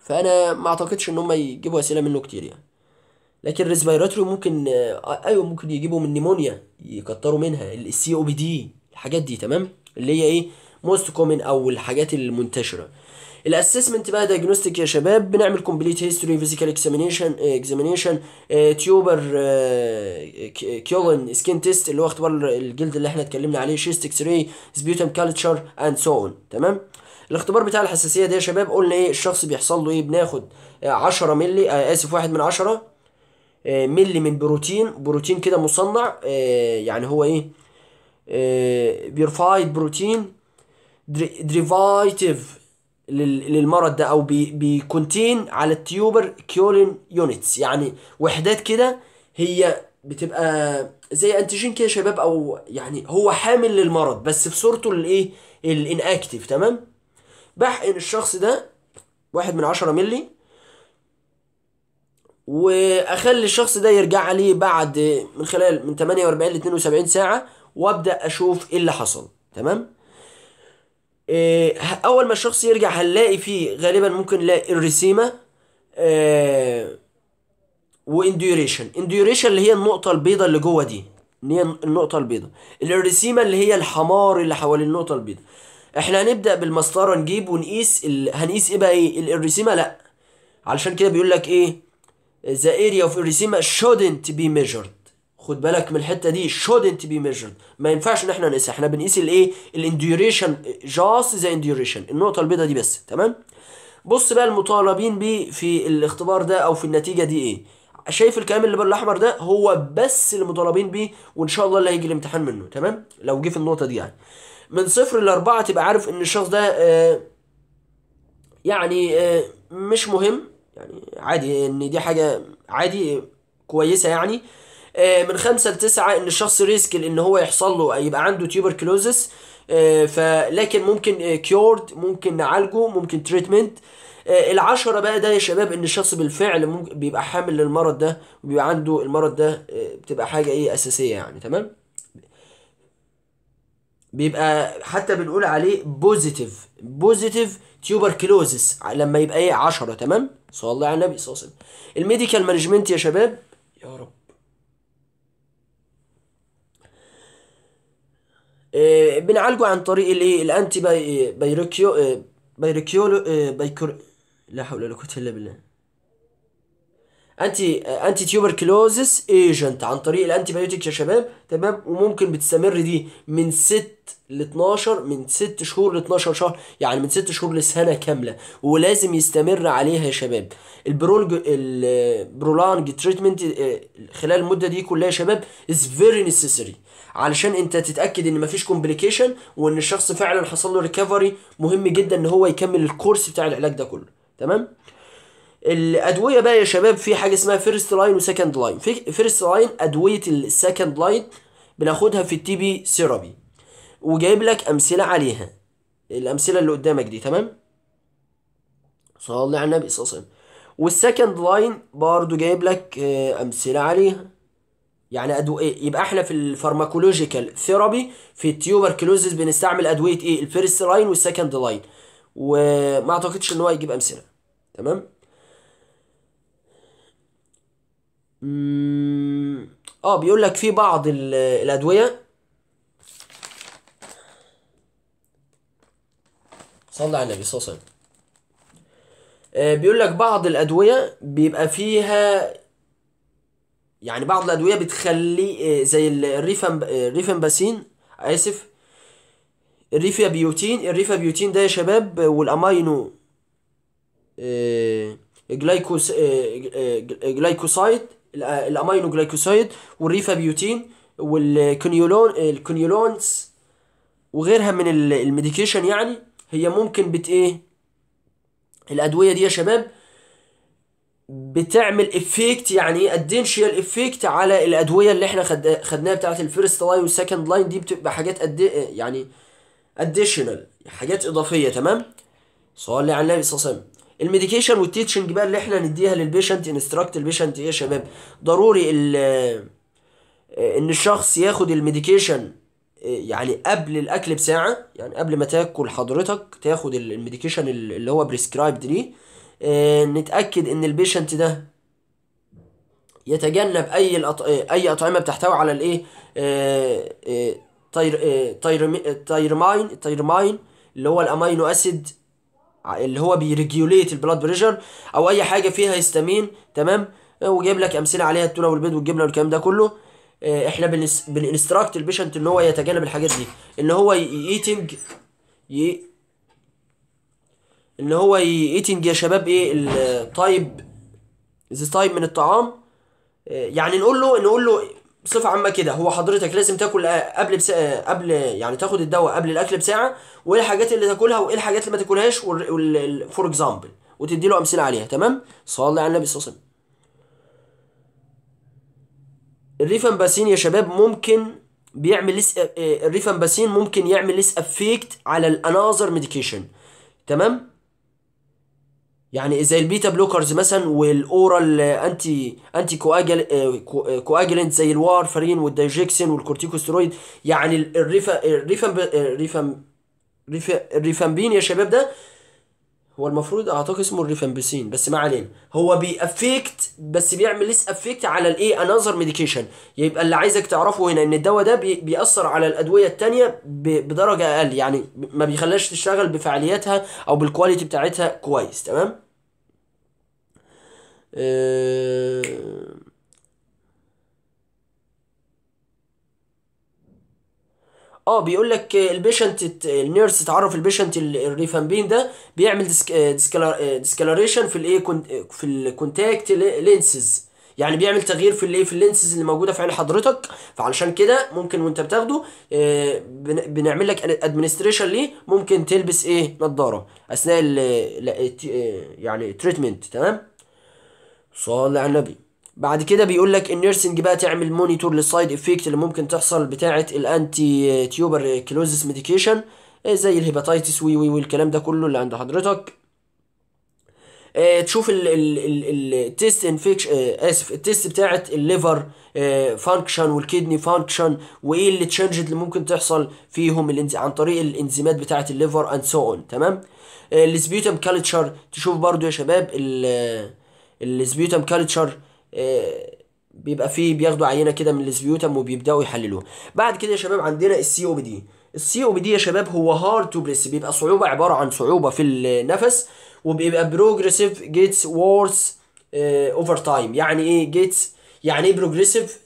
فانا ما اعتقدش ان هم يجيبوا اسئله منه كتير يعني لكن ريسبيراتوري ممكن ايوه ممكن يجيبوا من نيمونيا يكتروا منها السي او بي دي الحاجات دي تمام اللي هي ايه موست كومن او الحاجات المنتشره الاسسمنت بقى دايجنوستيك يا شباب بنعمل كومبليت هيستوري فيزيكال اكزامينيشن اكزامينيشن تيوبر كيولن سكين تيست اللي هو اختبار الجلد اللي احنا اتكلمنا عليه شيست اكس راي سبيوتم كالتشر اند سو اون تمام الاختبار بتاع الحساسيه ده يا شباب قلنا ايه الشخص بيحصل له ايه بناخد 10 آه، مللي آه، اسف واحد من 10 ملي آه، مللي من بروتين بروتين كده مصنع يعني هو ايه بيرفايد بروتين دريفايتيف للمرض ده او بيكونتين على التيوبر كيولين يونتس يعني وحدات كده هي بتبقى زي انتيجين كده شباب او يعني هو حامل للمرض بس في صورته الايه الانكتيف تمام بحقن الشخص ده واحد من عشرة ملي واخلي الشخص ده يرجع لي بعد من خلال من 48 ل 72 ساعه وابدا اشوف ايه اللي حصل تمام آه، اول ما الشخص يرجع هنلاقي فيه غالبا ممكن نلاقي الرسيمه آه، وانديوريشن اللي هي النقطه البيضاء اللي جوه دي اللي هي النقطه البيضاء الرسيمه اللي هي الحمار اللي حوالين النقطه البيضاء احنا هنبدا بالمسطره نجيب ونقيس ال... هنقيس ايه بقى ايه الرسيمه لا علشان كده بيقول لك ايه the area of الرسيمه shouldn't be measured خد بالك من الحته دي شودنت be measured ما ينفعش ان احنا نقيسها احنا بنقيس الايه الانديوريشن جاست ذا انديوريشن النقطه البيضاء دي بس تمام بص بقى المطالبين بيه في الاختبار ده او في النتيجه دي ايه شايف الكلام اللي بالاحمر ده هو بس اللي مطالبين بيه وان شاء الله اللي هيجي الامتحان منه تمام لو جه في النقطه دي يعني من صفر لاربعه تبقى عارف ان الشخص ده آه يعني آه مش مهم يعني عادي ان دي حاجه عادي كويسه يعني آه، من خمسة لتسعة ان الشخص ريسك ان هو يحصل له آه، يبقى عنده تيوبركلوزس آه، فلكن ممكن كيورد ممكن نعالجه ممكن تريتمنت العشرة بقى ده يا شباب ان الشخص بالفعل ممكن بيبقى حامل للمرض ده وبيبقى عنده المرض ده بتبقى حاجة ايه اساسية يعني تمام بيبقى حتى بنقول عليه بوزيتيف بوزيتيف تيوبركلوزس لما يبقى ايه 10 تمام صلى على النبي صلى الله عليه وسلم الميديكال مانجمنت يا شباب يا رب إيه، بنعالجه عن طريق الايه الانتي باي بايركيو إيه، بايركيولو إيه، بايكور لا حول ولا قوه الا بالله انتي انتي كلوزس ايجنت عن طريق الانتي بايوتيك يا شباب تمام وممكن بتستمر دي من 6 ل 12 من 6 شهور ل 12 شهر يعني من 6 شهور لسنه كامله ولازم يستمر عليها يا شباب البرولج البرولانج تريتمنت خلال المده دي كلها يا شباب از فيري نيسيسري علشان انت تتاكد ان مفيش كومبليكيشن وان الشخص فعلا حصل له ريكفري مهم جدا ان هو يكمل الكورس بتاع العلاج ده كله تمام الادويه بقى يا شباب في حاجه اسمها فيرست لاين وسكند لاين فيرست لاين ادويه السكند لاين بناخدها في التي بي سيرابي وجايب لك امثله عليها الامثله اللي قدامك دي تمام صلي على النبي صلى الله عليه وسلم والسكند لاين برضو جايب لك آه، امثله عليها يعني ادويه يبقى احنا في الفارماكولوجيكال ثيرابي في التيوبركلوزز بنستعمل ادويه ايه الفيرست لاين والسكند لاين وما اعتقدش ان هو يجيب امثله تمام اه بيقول لك في بعض الادويه صلى على النبي صلى الله عليه وسلم آه، بيقول لك بعض الادويه بيبقى فيها يعني بعض الادويه بتخلي آه، زي الريفامباسين آه، اسف الريفابيوتين الريفابيوتين ده يا شباب والامينو آه، جلايكوس جلايكوسايد الامينو جلايكوسايد والريفابيوتين والكنيولون الكنيولونز وغيرها من الميديكيشن يعني هي ممكن بت ايه الادويه دي يا شباب بتعمل افكت يعني ادنشال افكت على الادويه اللي احنا خد... خدناها بتاعه الفيرست لاين والسكند لاين دي بتبقى حاجات قد يعني اديشنال حاجات اضافيه تمام صلي على النبي صلى الله عليه وسلم الميديكيشن والتيتشنج بقى اللي احنا نديها للبيشنت انستراكت البيشنت ايه يا شباب ضروري آه، ان الشخص ياخد الميديكيشن آه، يعني قبل الاكل بساعه يعني قبل ما تاكل حضرتك تاخد الميديكيشن اللي هو بريسكرايبد ليه آه، نتاكد ان البيشنت ده يتجنب اي الأط... اي اطعمه بتحتوي على الايه آه، آه، تاير تايرماين التايرماين اللي هو الامينو اسيد اللي هو بيريجيوليت البلاد بريشر او اي حاجه فيها هيستامين تمام وجايب لك امثله عليها التونه والبيض والجبنه والكلام ده كله احنا بنس... بنستراكت البيشنت ان هو يتجنب الحاجات دي ان هو ييتنج ي... ان هو ايتنج يا شباب ايه التايب ذا تايب من الطعام آه، يعني نقول له نقول له بصفه عامه كده هو حضرتك لازم تاكل آه، قبل بس... آه، قبل يعني تاخد الدواء قبل الاكل بساعه وايه الحاجات اللي تاكلها وايه الحاجات اللي ما تاكلهاش فور اكزامبل وتدي له امثله عليها تمام صلي على النبي صلى الله عليه وسلم يا شباب ممكن بيعمل لس الريفامباسين ممكن يعمل لس افكت على الاناظر ميديكيشن تمام يعني زي البيتا بلوكرز مثلا والاورال انتي انتي كواجل آه، آه، كواجلنت زي الوارفرين والدايجكسين والكورتيكوسترويد يعني الريفا الريفا الريفا آه، الريفامبين يا شباب ده هو المفروض اعتقد اسمه الريفامبسين بس ما علينا هو بيأفكت بس بيعمل ليس افكت على الايه انذر ميديكيشن يبقى اللي عايزك تعرفه هنا ان الدواء ده بيأثر على الادويه الثانيه بدرجه اقل يعني ما بيخليهاش تشتغل بفعاليتها او بالكواليتي بتاعتها كويس تمام آه،, اه بيقول لك البيشنت النيرس تعرف البيشنت الريفامبين ده بيعمل ديسك ديسكلاريشن آه، آه، في الايه في الكونتاكت لينسز يعني بيعمل تغيير في الايه في اللينسز اللي موجوده في عين حضرتك فعلشان كده ممكن وانت بتاخده بنعمل لك ادمنستريشن ليه ممكن تلبس ايه نظاره اثناء يعني تريتمنت تمام صلى على النبي بعد كده بيقول لك النيرسنج بقى تعمل مونيتور للسايد افكت اللي ممكن تحصل بتاعه الانتي تيوبر كلوزس ميديكيشن زي الهيباتايتس وي وي والكلام ده كله اللي عند حضرتك إيه، تشوف التيست انفكشن إيه، اسف التيست بتاعه الليفر فانكشن والكدني فانكشن وايه اللي تشنجد اللي ممكن تحصل فيهم عن طريق الانزيمات بتاعه الليفر اند سو اون تمام إيه، السبيوتم كالتشر تشوف برضو يا شباب ال السبيوتم كالتشر آه، بيبقى فيه بياخدوا عينه كده من السبيوتم وبيبداوا يحللوها بعد كده يا شباب عندنا السي او بي دي السي او بي دي يا شباب هو هارد تو بريس بيبقى صعوبه عباره عن صعوبه في النفس وبيبقى بروجريسيف جيتس وورس اوفر تايم يعني ايه جيتس يعني ايه بروجريسيف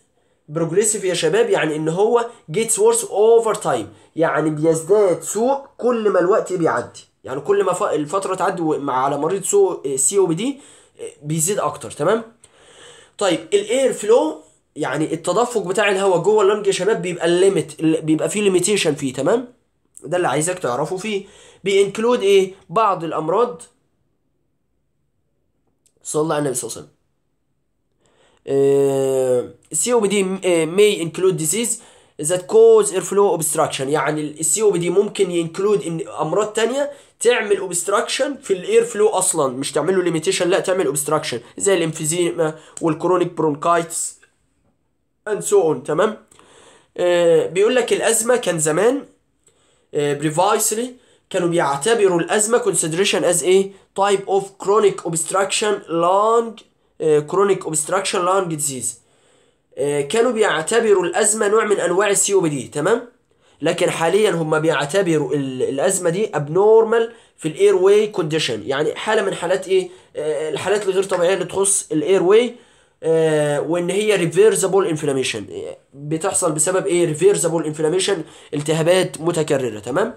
بروجريسيف يا شباب يعني ان هو جيتس وورس اوفر تايم يعني بيزداد سوء كل ما الوقت بيعدي يعني كل ما الفتره تعدي مع على مريض سوء سي او بي دي بيزيد اكتر تمام طيب الاير فلو يعني التدفق بتاع الهواء جوه اللنج يا شباب بيبقى الليمت بيبقى فيه ليميتيشن فيه تمام ده اللي عايزك تعرفه فيه بينكلود ايه بعض الامراض صلى على النبي صلى الله عليه وسلم السي او بي دي مي انكلود ديزيز ذات كوز اير فلو اوبستراكشن يعني السي او بي دي ممكن ينكلود ان امراض تانية تعمل اوبستراكشن في الاير فلو اصلا مش تعمل له ليميتيشن لا تعمل اوبستراكشن زي الامفيزيما والكرونيك برونكايتس اند سو اون تمام آه، بيقول لك الازمه كان زمان بريفايسلي آه، كانوا بيعتبروا الازمه كونسيدريشن از ايه تايب اوف كرونيك اوبستراكشن لونج كرونيك اوبستراكشن لونج ديزيز كانوا بيعتبروا الازمه نوع من انواع السي او بي دي تمام لكن حاليا هم بيعتبروا الازمه دي ابنورمال في الاير واي كونديشن يعني حاله من حالات ايه آه، الحالات الغير طبيعيه اللي تخص الاير آه، واي وان هي ريفيرزابل انفلاميشن بتحصل بسبب ايه ريفيرزابل انفلاميشن التهابات متكرره تمام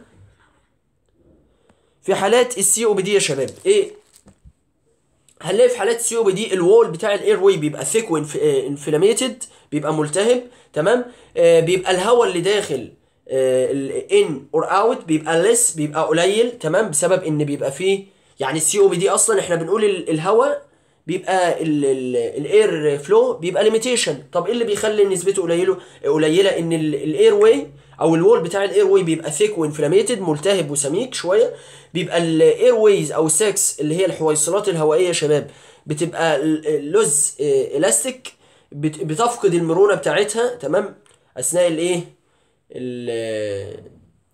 في حالات السي او بي دي يا شباب ايه هنلاقي في حالات السي او بي دي الوول بتاع الاير واي بيبقى ثيك وانفلاميتد آه، بيبقى ملتهب تمام آه بيبقى الهواء اللي داخل الان اور اوت بيبقى ليس بيبقى قليل تمام بسبب ان بيبقى فيه يعني السي او بي دي اصلا احنا بنقول الهواء بيبقى الاير فلو بيبقى ليميتيشن طب ايه اللي بيخلي نسبته قليله قليله ان الاير واي او الوول بتاع الاير واي بيبقى ثيك وانفلاميتد ملتهب وسميك شويه بيبقى الاير ويز او ساكس اللي هي الحويصلات الهوائيه يا شباب بتبقى لوز الاستيك آه، بتفقد المرونه بتاعتها تمام اثناء الايه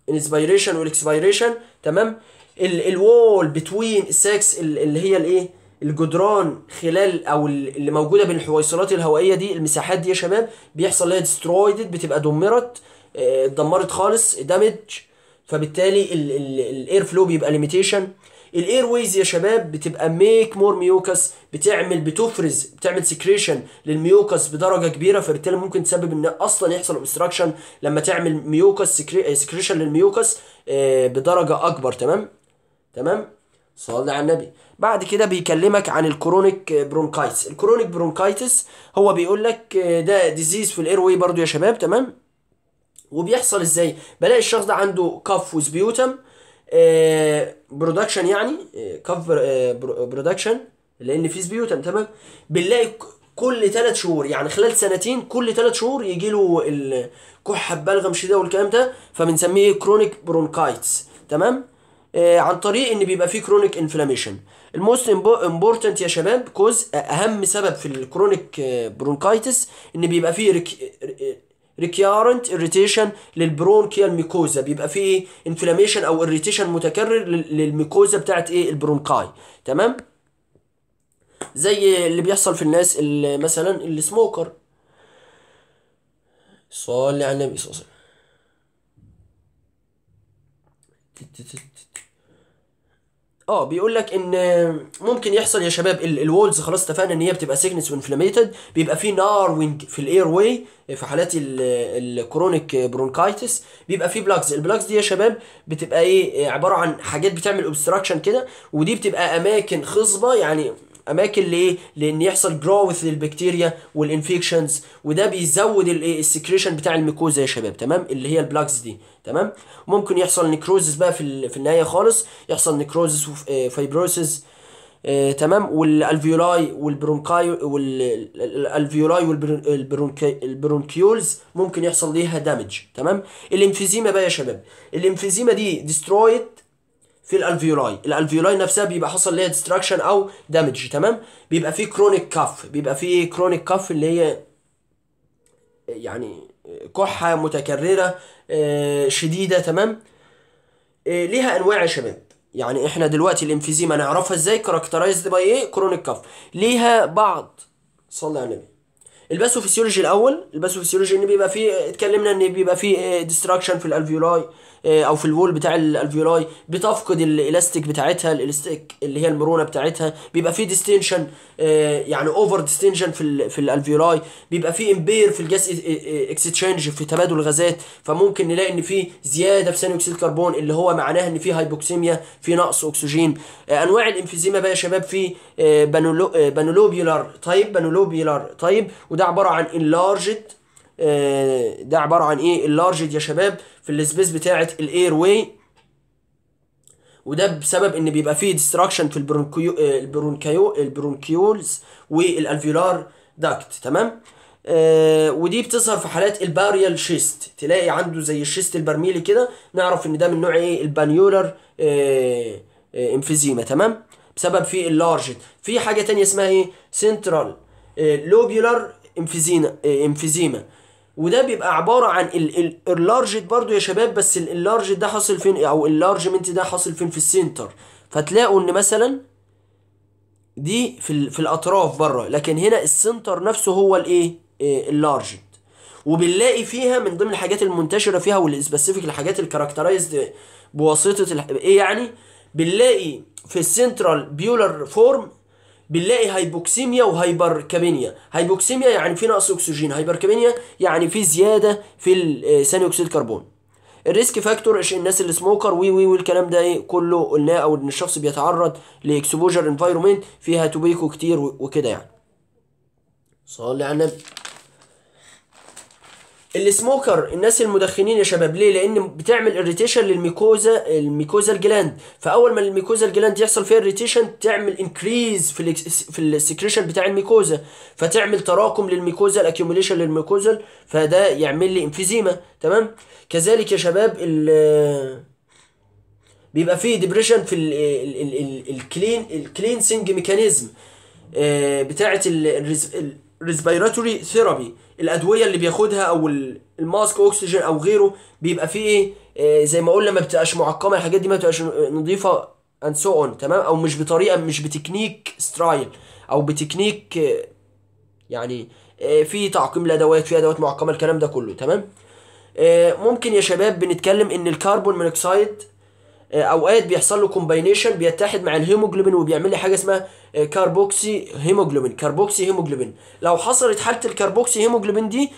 الانسبيريشن والاكسبيريشن تمام الوول بتوين الساكس اللي هي الايه الجدران خلال او اللي موجوده بين الحويصلات الهوائيه دي المساحات دي يا شباب بيحصل لها ديسترويدد بتبقى دمرت آه، اتدمرت خالص دامج فبالتالي الاير فلو بيبقى ليميتيشن الاير يا شباب بتبقى ميك مور ميوكس بتعمل بتفرز بتعمل سكريشن للميوكس بدرجه كبيره فبالتالي ممكن تسبب ان اصلا يحصل اوبستراكشن لما تعمل ميوكس سكريشن للميوكس بدرجه اكبر تمام تمام صلي على النبي بعد كده بيكلمك عن الكرونيك برونكايتس الكرونيك برونكايتس هو بيقول لك آه، ده ديزيز في الاير واي برضو يا شباب تمام وبيحصل ازاي بلاقي الشخص ده عنده كف وسبيوتم برودكشن آه، يعني كفر آه، برودكشن آه، لان فيس سبيوتن يعني تمام بنلاقي كل ثلاث شهور يعني خلال سنتين كل ثلاث شهور يجي له الكحه البلغم شديده والكلام ده فبنسميه كرونيك برونكايتس تمام عن طريق ان بيبقى فيه كرونيك انفلاميشن الموست امبورتنت يا شباب كوز اهم سبب في الكرونيك برونكايتس ان بيبقى فيه recurrent اريتيشن للبرونكيال ميكوزا بيبقى فيه انفلاميشن او اريتيشن متكرر للميكوزا بتاعت ايه البرونكاي تمام زي اللي بيحصل في الناس اللي مثلا اللي سموكر صلي على النبي صلى الله عليه وسلم اه بيقول لك ان ممكن يحصل يا شباب الوولز خلاص اتفقنا ان هي بتبقى سيكنس وانفلاميتد بيبقى في ناروينج في الاير واي في حالات الكرونيك برونكايتس بيبقى في بلاكس البلاكس دي يا شباب بتبقى ايه عباره عن حاجات بتعمل اوبستراكشن كده ودي بتبقى اماكن خصبه يعني اماكن ليه لان يحصل جروث للبكتيريا والانفكشنز وده بيزود السكريشن بتاع الميكوزا يا شباب تمام اللي هي البلاكس دي تمام ممكن يحصل نكروزس بقى في في النهايه خالص يحصل نكروزس وفايبروسس آه،, آه، تمام والالفيولاي والبرونكاي والالفيولاي والبرونكيولز ممكن يحصل ليها دامج تمام الانفيزيما بقى يا شباب الانفيزيما دي ديسترويد في الالفيولاي الالفيولاي نفسها بيبقى حصل ليها ديستراكشن او دامج تمام بيبقى فيه كرونيك كاف بيبقى فيه كرونيك كاف اللي هي يعني كحه متكرره آه، شديده تمام آه، ليها انواع يا شباب يعني احنا دلوقتي الانفيزيما نعرفها ازاي كاركترايزد باي ايه كرونيك كاف ليها بعض صلي على النبي الباثوفيسيولوجي الاول الباثوفيسيولوجي ان بيبقى فيه اتكلمنا ان بيبقى فيه ديستراكشن آه، في الالفيولاي آه، او في الول بتاع الالفيولاي بتفقد الالاستيك بتاعتها الالاستيك اللي هي المرونه بتاعتها بيبقى في ديستنشن آه، يعني اوفر ديستنشن في في الالفيولاي بيبقى في امبير في الجاس اكستشينج في تبادل الغازات فممكن نلاقي ان في زياده في ثاني اكسيد الكربون اللي هو معناه ان في هايبوكسيميا في نقص اكسجين آه، انواع الامفيزيما بقى يا شباب في بانولو بانولوبيولار تايب بانولوبيولار تايب وده عباره عن انلارجد ده عباره عن ايه اللارجد يا شباب في السبيس بتاعه الاير واي وده بسبب ان بيبقى فيه ديستراكشن في البرونكيو آه، البرونكيو البرونكيولز والالفيولار داكت تمام آه ودي بتظهر في حالات الباريال شيست تلاقي عنده زي الشيست البرميلي كده نعرف ان ده من نوع ايه البانيولر آه آه امفيزيما تمام بسبب في اللارج في حاجه تانية اسمها ايه سنترال آه لوبيولار امفيزينا آه امفيزيما وده بيبقى عباره عن اللارجت برضو يا شباب بس اللارجت ده حاصل فين او اللارجمنت ده حاصل فين في السنتر فتلاقوا ان مثلا دي في في الاطراف بره لكن هنا السنتر نفسه هو الايه اللارجت آه، وبنلاقي فيها من ضمن الحاجات المنتشره فيها والسبيسيفيك الحاجات الكاركترايزد بواسطه ايه يعني بنلاقي في السنترال بيولر فورم بنلاقي هايبوكسيميا وهايبركابينيا هايبوكسيميا يعني في نقص اكسجين هايبركابينيا يعني في زياده في آه، ثاني اكسيد الكربون الريسك فاكتور عشان الناس اللي سموكر وي وي والكلام ده ايه كله قلناه او ان الشخص بيتعرض لاكسبوجر انفايرمنت فيها توبيكو كتير وكده يعني صلي على النبي السموكر الناس المدخنين يا شباب ليه لان بتعمل اريتيشن للميكوزا الميكوزا الجلاند فاول ما الميكوزا الجلاند يحصل فيها اريتيشن تعمل انكريز في في السكريشن بتاع الميكوزا فتعمل تراكم للميكوزا الاكيوميليشن للميكوزا فده يعمل لي انفيزيما تمام كذلك يا شباب ال بيبقى فيه ديبريشن في الكلين الكلينسنج ميكانيزم بتاعه الريسبيراتوري ثيرابي الادويه اللي بياخدها او الماسك اوكسجين او غيره بيبقى فيه ايه زي ما قلنا ما بتبقاش معقمه الحاجات دي ما بتبقاش نظيفه اند سو اون تمام او مش بطريقه مش بتكنيك سترايل او بتكنيك آه، يعني آه، في تعقيم الادوات في ادوات معقمه الكلام ده كله تمام آه، ممكن يا شباب بنتكلم ان الكربون مونوكسيد اوقات بيحصل له كومباينيشن بيتحد مع الهيموجلوبين وبيعمل لي حاجه اسمها إيه، كاربوكسي هيموجلوبين كاربوكسي هيموجلوبين لو حصلت حاله الكاربوكسي هيموجلوبين دي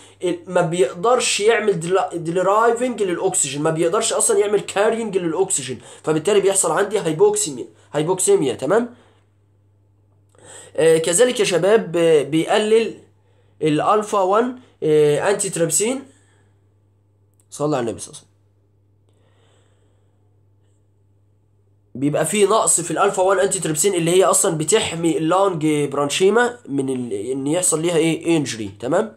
ما بيقدرش يعمل درايفنج للاكسجين ما بيقدرش اصلا يعمل كارينج للاكسجين فبالتالي بيحصل عندي هايبوكسيميا هايبوكسيميا تمام إيه، كذلك يا شباب بيقلل الالفا 1 انتي تريبسين صلى على النبي صلى الله عليه وسلم بيبقى فيه نقص في الالفا 1 انتي تريبسين اللي هي اصلا بتحمي اللونج برانشيما من ان يحصل ليها ايه انجري تمام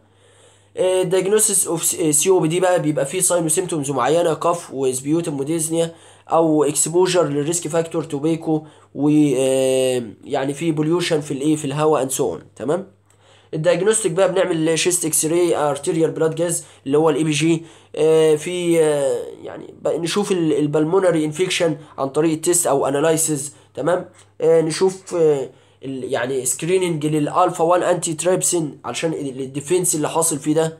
الدايجنوستس اوف بي دي بقى بيبقى فيه ساين وسيمتومز معينه كاف وسبيوتم وديزنيا او اكسبوجر للريسك فاكتور توبيكو و آه، يعني في بوليوشن في الايه في الهواء اند سو اون تمام الدايجنوستيك بقى بنعمل شيست اكس راي ارتيريال بلاد جاز اللي هو الاي آه، بي جي في آه، يعني نشوف البلمونري انفكشن عن طريق التيست او اناليسز تمام آه، نشوف يعني سكريننج للالفا 1 انتي تريبسين علشان الديفنس اللي حاصل فيه ده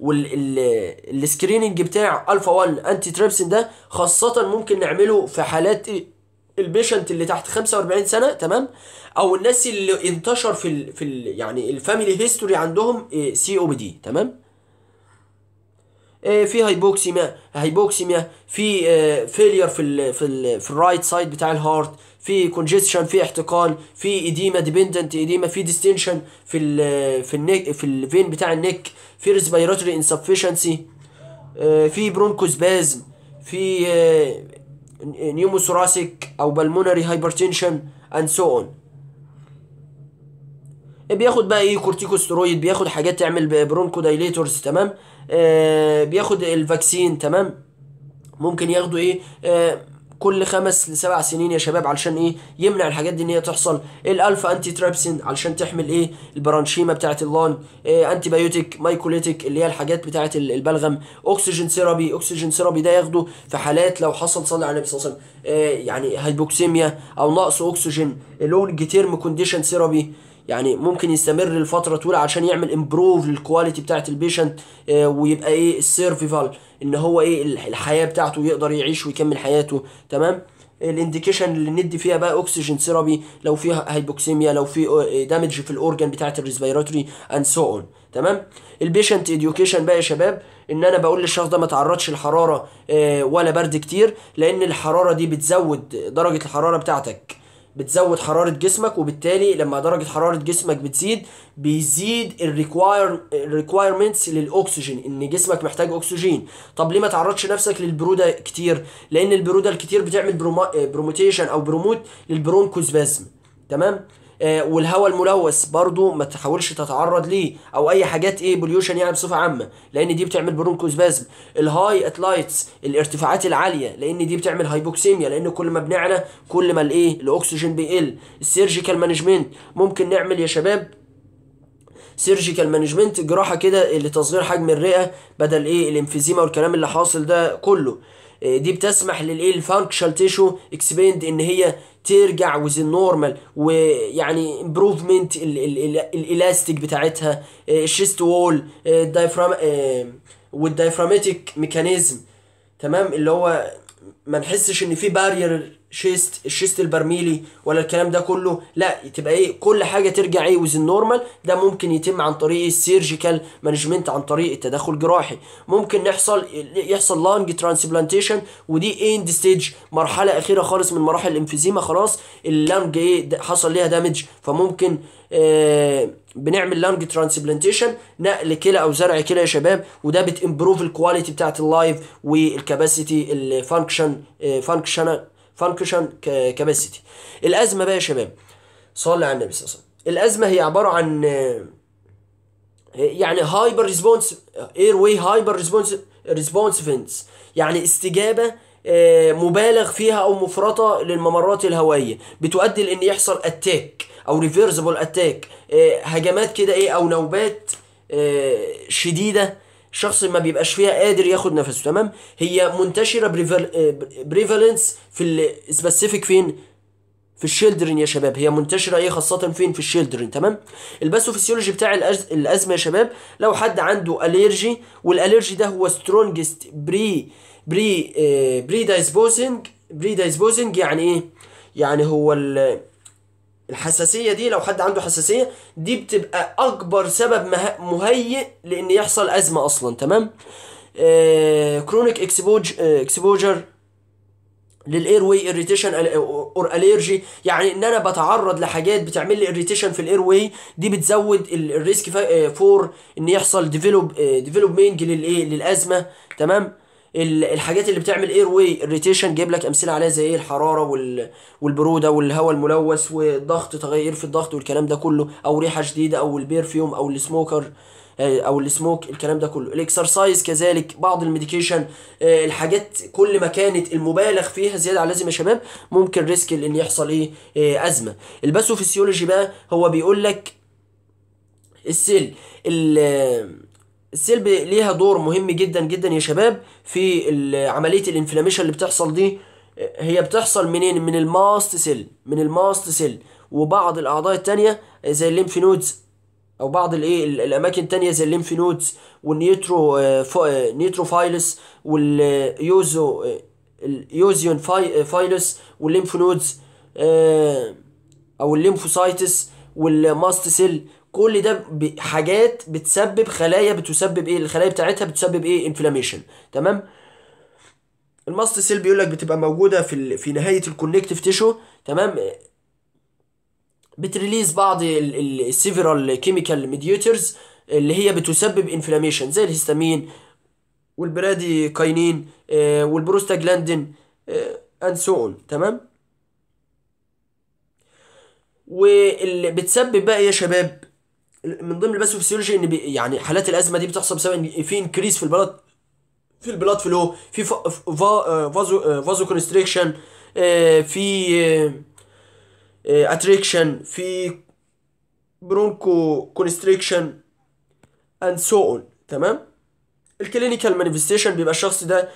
والسكريننج بتاع الفا 1 انتي تريبسين ده خاصه ممكن نعمله في حالات إيه؟ البيشنت اللي تحت 45 سنه تمام او الناس اللي انتشر في الـ في الـ يعني الفاميلي هيستوري عندهم سي او بي دي تمام آه، في هايبوكسيميا هايبوكسيميا في فيلير آه، في الـ في الـ في الرايت سايد بتاع الهارت في كونجستشن في احتقان في ايديما ديبندنت ايديما في ديستنشن في الـ في الـ في الفين بتاع النك في ريسبيراتوري انسفشنسي آه، في برونكوسبازم في نيوموثوراسيك او بالمونري هايبرتنشن اند سو اون بياخد بقى ايه كورتيكوسترويد بياخد حاجات تعمل برونكو دايليتورز تمام آه بياخد الفاكسين تمام ممكن ياخدوا ايه آه كل خمس لسبع سنين يا شباب علشان ايه يمنع الحاجات دي ان هي تحصل الالفا انتي ترابسين علشان تحمل ايه البرانشيما بتاعه اللون إيه انتي بايوتيك مايكوليتيك اللي هي الحاجات بتاعه البلغم اكسجين ثيرابي اكسجين ثيرابي ده ياخده في حالات لو حصل صلي على النبي صلى الله عليه وسلم إيه؟ يعني هايبوكسيميا او نقص اكسجين لونج تيرم كونديشن ثيرابي يعني ممكن يستمر لفتره طويله عشان يعمل امبروف للكواليتي بتاعه البيشنت ويبقى ايه السيرفيفال ان هو ايه الحياه بتاعته يقدر يعيش ويكمل حياته تمام الانديكيشن اللي ندي فيها بقى اوكسجين ثيرابي لو فيها هايبوكسيميا لو في دامج آه، في الاورجن بتاعه الريسبيراتوري اند سو اون تمام البيشنت اديوكيشن بقى يا شباب ان انا بقول للشخص ده ما تعرضش لحراره آه، ولا برد كتير لان الحراره دي بتزود درجه الحراره بتاعتك بتزود حراره جسمك وبالتالي لما درجه حراره جسمك بتزيد بيزيد الريكواير الريكوايرمنتس للاكسجين ان جسمك محتاج اكسجين طب ليه ما تعرضش نفسك للبروده كتير لان البروده الكتير بتعمل بروموتيشن آه، او بروموت للبرونكوزبازم تمام آه، والهواء الملوث برضو ما تحاولش تتعرض ليه او اي حاجات ايه بوليوشن يعني بصفه عامه لان دي بتعمل برونكوسبازم الهاي ات لايتس الارتفاعات العاليه لان دي بتعمل هايبوكسيميا لان كل ما بنعلى كل ما الايه الاكسجين بيقل السيرجيكال مانجمنت ممكن نعمل يا شباب سيرجيكال مانجمنت جراحه كده لتصغير حجم الرئه بدل ايه الامفيزيما والكلام اللي حاصل ده كله آه، دي بتسمح للايه الفانكشال تيشو اكسبيند ان هي ترجع وزن نورمال ويعني امبروفمنت الالاستيك بتاعتها الشيست وول الدايفرام والدايفراماتيك ميكانيزم تمام اللي هو ما نحسش ان في بارير شيست الشيست البرميلي ولا الكلام ده كله لا تبقى ايه كل حاجه ترجع ايه وزن نورمال ده ممكن يتم عن طريق السيرجيكال مانجمنت عن طريق التدخل الجراحي ممكن يحصل يحصل لانج ترانسبلانتيشن ودي اند ستيج مرحله اخيره خالص من مراحل الامفيزيما خلاص اللانج ايه حصل ليها دامج فممكن آه بنعمل لانج ترانسبلانتيشن نقل كلى او زرع كلى يا شباب وده بتمبروف الكواليتي بتاعت اللايف والكباسيتي الفانكشن فانكشنال فانكشن كاباسيتي الازمه بقى يا شباب صلي على النبي صلى الله عليه وسلم الازمه هي عباره عن يعني هايبر ريسبونس اير واي هايبر ريسبونس ريسبونس فينس يعني استجابه آه، مبالغ فيها او مفرطه للممرات الهوائيه بتؤدي لان يحصل اتاك او ريفيرسبل اتاك آه، هجمات كده ايه او نوبات آه، شديده شخص ما بيبقاش فيها قادر ياخد نفسه تمام هي منتشره بريفالنس آه، في السبيسيفيك فين في الشيلدرن يا شباب هي منتشره ايه خاصه فين في الشيلدرن تمام الباثوفيسيولوجي بتاع الازمه يا شباب لو حد عنده الرجي والالرجي ده هو سترونجست بري بري بري دايسبوزنج بري دايسبوزنج يعني ايه يعني هو ال... الحساسية دي لو حد عنده حساسية دي بتبقى أكبر سبب مهيئ لأن يحصل أزمة أصلا تمام كرونيك اكسبوج اكسبوجر للاير واي اريتيشن اور اليرجي يعني ان انا بتعرض لحاجات بتعمل لي اريتيشن في الاير واي دي بتزود الريسك فور آه، ان يحصل ديفلوب ديفلوبمنت للايه للازمه تمام الحاجات اللي بتعمل اير واي الريتيشن جايب لك امثله عليها زي ايه الحراره والبروده والهواء الملوث والضغط تغير في الضغط والكلام ده كله او ريحه شديده او البيرفيوم او السموكر آه، او السموك الكلام ده كله الاكسرسايز كذلك بعض الميديكيشن آه، الحاجات كل ما كانت المبالغ فيها زياده عن اللازم يا شباب ممكن ريسك ان يحصل ايه آه، ازمه الباثوفيسيولوجي بقى هو بيقول لك السيل ال السلب ليها دور مهم جدا جدا يا شباب في عمليه الانفلاميشن اللي بتحصل دي هي بتحصل منين من الماست سيل من الماست سيل وبعض الاعضاء التانية زي الليمف نودز او بعض الايه الاماكن التانية زي الليمف نودز والنيترو آه، آه، نيتروفايلس واليوزو آه، اليوزيون فايلس والليمف نودز او الليمفوسايتس والماست سيل كل ده حاجات بتسبب خلايا بتسبب ايه الخلايا بتاعتها بتسبب ايه انفلاميشن تمام الماست سيل بيقول لك بتبقى موجوده في ال... في نهايه الكونكتيف تيشو تمام بتريليز بعض السيفرال كيميكال ميديوترز اللي هي بتسبب انفلاميشن زي الهستامين والبرادي كاينين آه، والبروستاجلاندين اند سو اون تمام واللي بتسبب بقى يا شباب من ضمن فيسيولوجي ان يعني حالات الازمه دي بتحصل بسبب ان في انكريس في البلد في البلاد فلو في فازو فازو كونستريكشن في اتريكشن آه، آه، آه، في برونكو كونستريكشن اند سو اون تمام الكلينيكال مانيفستيشن بيبقى الشخص ده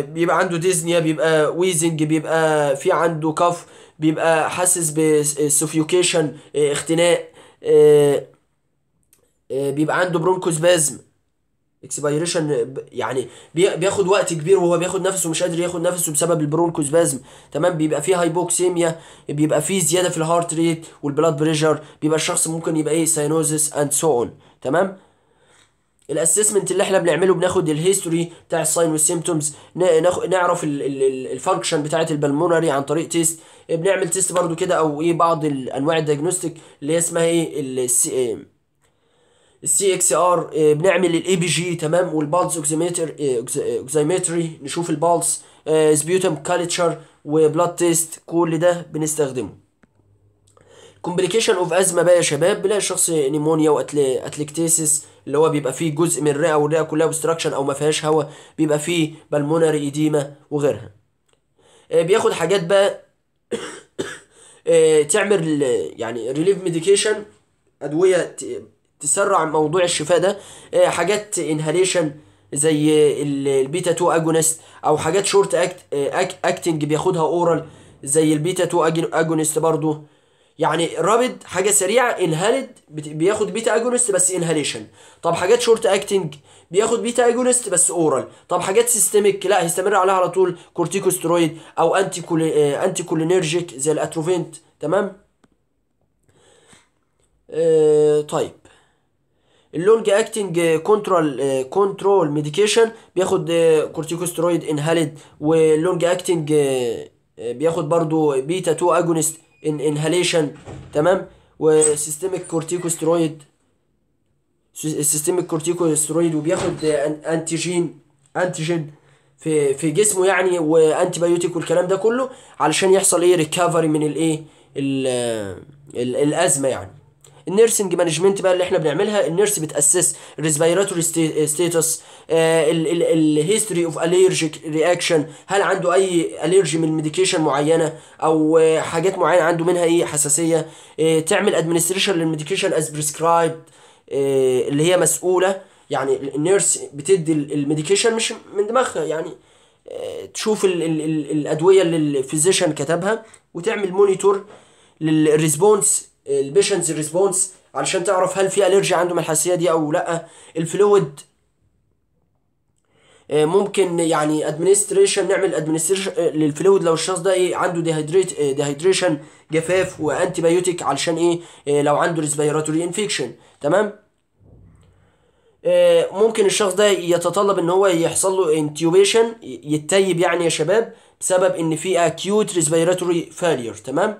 بيبقى عنده ديزنيا بيبقى ويزنج بيبقى في عنده كف بيبقى حاسس بسوفيوكيشن اختناق آه، بيبقى عنده برونكوسبازم اكسبيريشن يعني بياخد وقت كبير وهو بياخد نفسه مش قادر ياخد نفسه بسبب البرونكوسبازم تمام بيبقى فيه هايبوكسيميا بيبقى فيه زياده في الهارت ريت والبلاد بريشر بيبقى الشخص ممكن يبقى ايه ساينوزس اند سو اون تمام الاسسمنت اللي احنا بنعمله بناخد الهيستوري بتاع الساين والسيمتومز نعرف الفانكشن بتاعه البلمونري عن طريق تيست بنعمل تيست برضو كده او ايه بعض انواع الدياجنوستيك اللي هي اسمها ايه السي اكس ار بنعمل الاي بي جي تمام والبالز اوكزيميتر اوكسيمتري آه، آه، نشوف البالز سبيوتم كالتشر وبلاد تيست كل ده بنستخدمه كومبليكيشن اوف ازمه بقى يا شباب بنلاقي الشخص نيمونيا واتليكتيسس اللي هو بيبقى فيه جزء من الرئه والرئه كلها اوبستراكشن او ما فيهاش هواء بيبقى فيه بالمونري ايديما وغيرها آه، بياخد حاجات بقى تعمل يعني ريليف ميديكيشن ادويه تسرع موضوع الشفاء ده آه، حاجات انهاليشن آه، زي البيتا 2 اجونست او حاجات شورت اكت اكتنج بياخدها اورال زي البيتا 2 اجونست برضو يعني رابد حاجه سريعه انهالد بياخد بيتا اجونست بس انهاليشن طب حاجات شورت اكتنج بياخد بيتا اجونست بس اورال طب حاجات سيستميك لا هيستمر عليها على طول كورتيكوسترويد او انتي كول انتي كولينرجيك زي الاتروفينت تمام آه طيب اللونج اكتنج كنترول كنترول ميديكيشن بياخد كورتيكوسترويد آه، انهاليد واللونج اكتنج آه، آه، بياخد برضو بيتا 2 اجونست انهاليشن تمام وسيستميك كورتيكوسترويد سيستميك كورتيكوسترويد وبياخد انتيجين انتيجين في في جسمه يعني وانتي بايوتيك والكلام ده كله علشان يحصل ايه ريكفري من الايه الازمه يعني النيرسنج مانجمنت بقى اللي احنا بنعملها النيرس بتاسس الريسبيراتوري ستيتس الهيستوري اوف اليرجيك رياكشن هل عنده اي اليرجي من ميديكيشن معينه او آه، حاجات معينه عنده منها ايه حساسيه آه، تعمل ادمنستريشن للميديكيشن از بريسكرايب اللي هي مسؤوله يعني النيرس بتدي الميديكيشن مش من دماغها يعني آه، تشوف الـ الـ الـ الادويه اللي الفيزيشن كتبها وتعمل مونيتور للريسبونس البيشنتس ريسبونس علشان تعرف هل في الرجي عندهم الحساسيه دي او لا الفلويد آه، ممكن يعني ادمنستريشن نعمل ادمنستريشن آه، للفلويد لو الشخص ده ايه عنده ديهيدريت آه، ديهيدريشن جفاف وانتي بايوتيك علشان ايه, إيه لو عنده ريسبيراتوري انفيكشن تمام ممكن الشخص ده يتطلب ان هو يحصل له انتيوبيشن يتيب يعني يا شباب بسبب ان في اكيوت ريسبيراتوري فالير تمام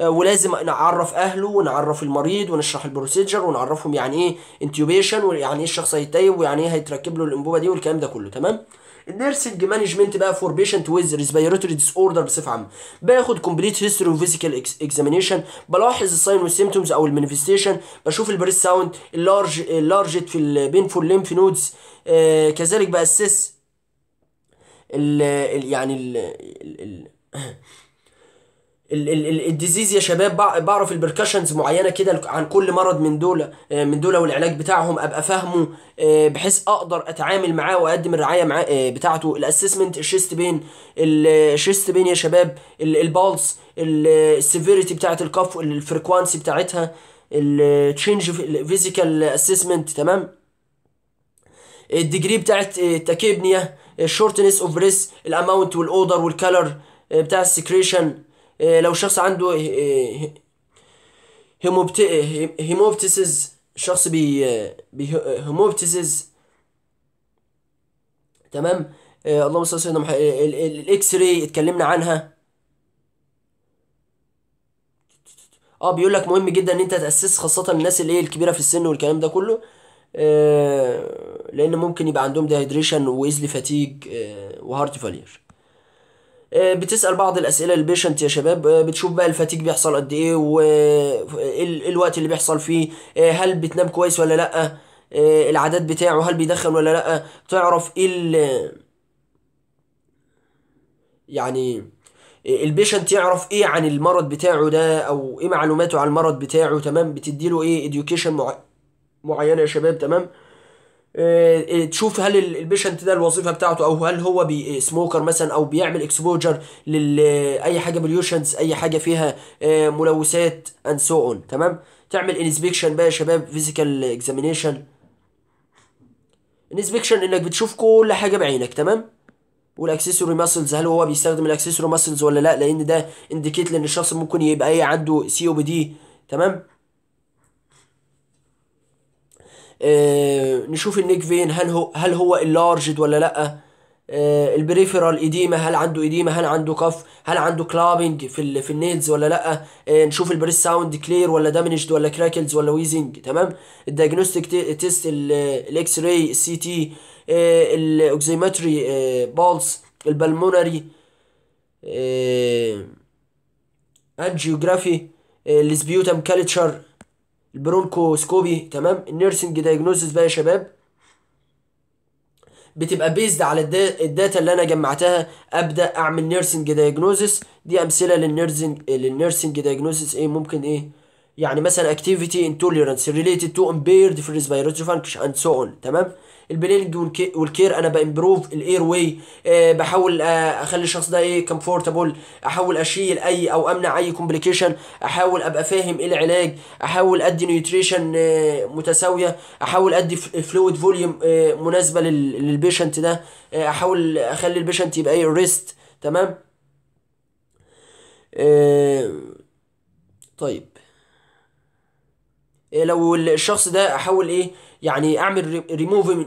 آه، ولازم نعرف اهله ونعرف المريض ونشرح البروسيجر ونعرفهم يعني ايه انتيوبيشن ويعني ايه الشخص هيتايب ويعني ايه هيتركب له الانبوبه دي والكلام ده كله تمام النيرسنج مانجمنت بقى فور بيشنت ويز ريسبيراتوري ديس اوردر بصفه عامه باخد كومبليت هيستوري وفيزيكال اكزامينشن بلاحظ الساين والسيمتومز او المانيفستيشن بشوف البريس ساوند اللارج اللارجت في البينفول ليمف نودز كذلك باسس ال يعني ال, ال الديزيز يا شباب بعرف البركشنز معينه كده عن كل مرض من دول آه، من دول والعلاج بتاعهم ابقى فاهمه آه، بحيث اقدر اتعامل معاه واقدم الرعايه معاه آه، بتاعته الاسسمنت الشيست بين الشيست بين يا شباب البالس السيفيريتي بتاعه الكف الفريكوانسي بتاعتها التشينج فيزيكال اسسمنت تمام الديجري بتاعت التاكيبنيا الشورتنس اوف بريس الاماونت والاودر والكالر بتاع السكريشن إيه، لو شخص عنده هيموبتسز إيه، إيه، شخص بي هيموبتسز تمام اللهم صل وسلم الاكس راي اتكلمنا عنها اه بيقول لك مهم جدا ان انت تاسس خاصه الناس اللي الكبيره في السن والكلام ده كله لان ممكن يبقى عندهم ديهيدريشن ويزلي فاتيج وهارت فالير آه، بتسال بعض الاسئله للبيشنت يا شباب آه، بتشوف بقى الفاتيج بيحصل قد ايه والوقت آه، اللي بيحصل فيه هل بتنام كويس ولا لا العادات بتاعه هل بيدخن ولا لا تعرف ايه يعني البيشنت يعرف ايه عن المرض بتاعه ده او ايه معلوماته عن المرض بتاعه تمام بتديله ايه اديوكيشن معينه يا شباب تمام آه، آه، تشوف هل البيشنت ده الوظيفه بتاعته او هل هو سموكر آه، مثلا او بيعمل اكسبوجر لاي حاجه بليوشنز اي حاجه فيها ملوثات اند سو اون تمام تعمل انسبكشن بقى يا شباب فيزيكال اكزامينشن انسبكشن انك بتشوف كل حاجه بعينك تمام والاكسسوري ماسلز هل هو بيستخدم الاكسسوري ماسلز ولا لا لان ده انديكيت لان الشخص ممكن يبقى ايه عنده سي او بي دي تمام آه، نشوف النيك فين هل هو هل هو اللارجد ولا لا آه، البريفرال ايديما هل عنده ايديما هل عنده كف هل عنده كلابنج في ال في النيلز ولا لا آه، نشوف البريس ساوند كلير ولا دامنجد ولا كراكلز ولا ويزنج تمام الدايجنوستيك تيست الاكس راي السي تي الاوكسيمتري بالز البلمونري انجيوغرافي السبيوتم كالتشر البرونكوسكوبي تمام النيرسنج دايجنوزز بقى يا شباب بتبقى بيزد على الداتا اللي انا جمعتها ابدا اعمل نيرسنج دايجنوزز دي امثله للنيرسنج للنيرسنج دايجنوزز ايه ممكن ايه يعني مثلا اكتيفيتي انتوليرانس ريليتد تو امبيرد في ريسبيراتوري فانكشن اند سو اون تمام البلينج والكير انا بامبروف الاير واي آه، بحاول آه، اخلي الشخص ده ايه كمفورتابل احاول اشيل اي او امنع اي كومبليكيشن احاول ابقى فاهم ايه العلاج احاول ادي نيوتريشن آه، متساويه احاول ادي فلويد فوليوم مناسبه للبيشنت ده احاول اخلي البيشنت يبقى ايه ريست تمام طيب لو الشخص ده احاول ايه يعني اعمل ريموفنج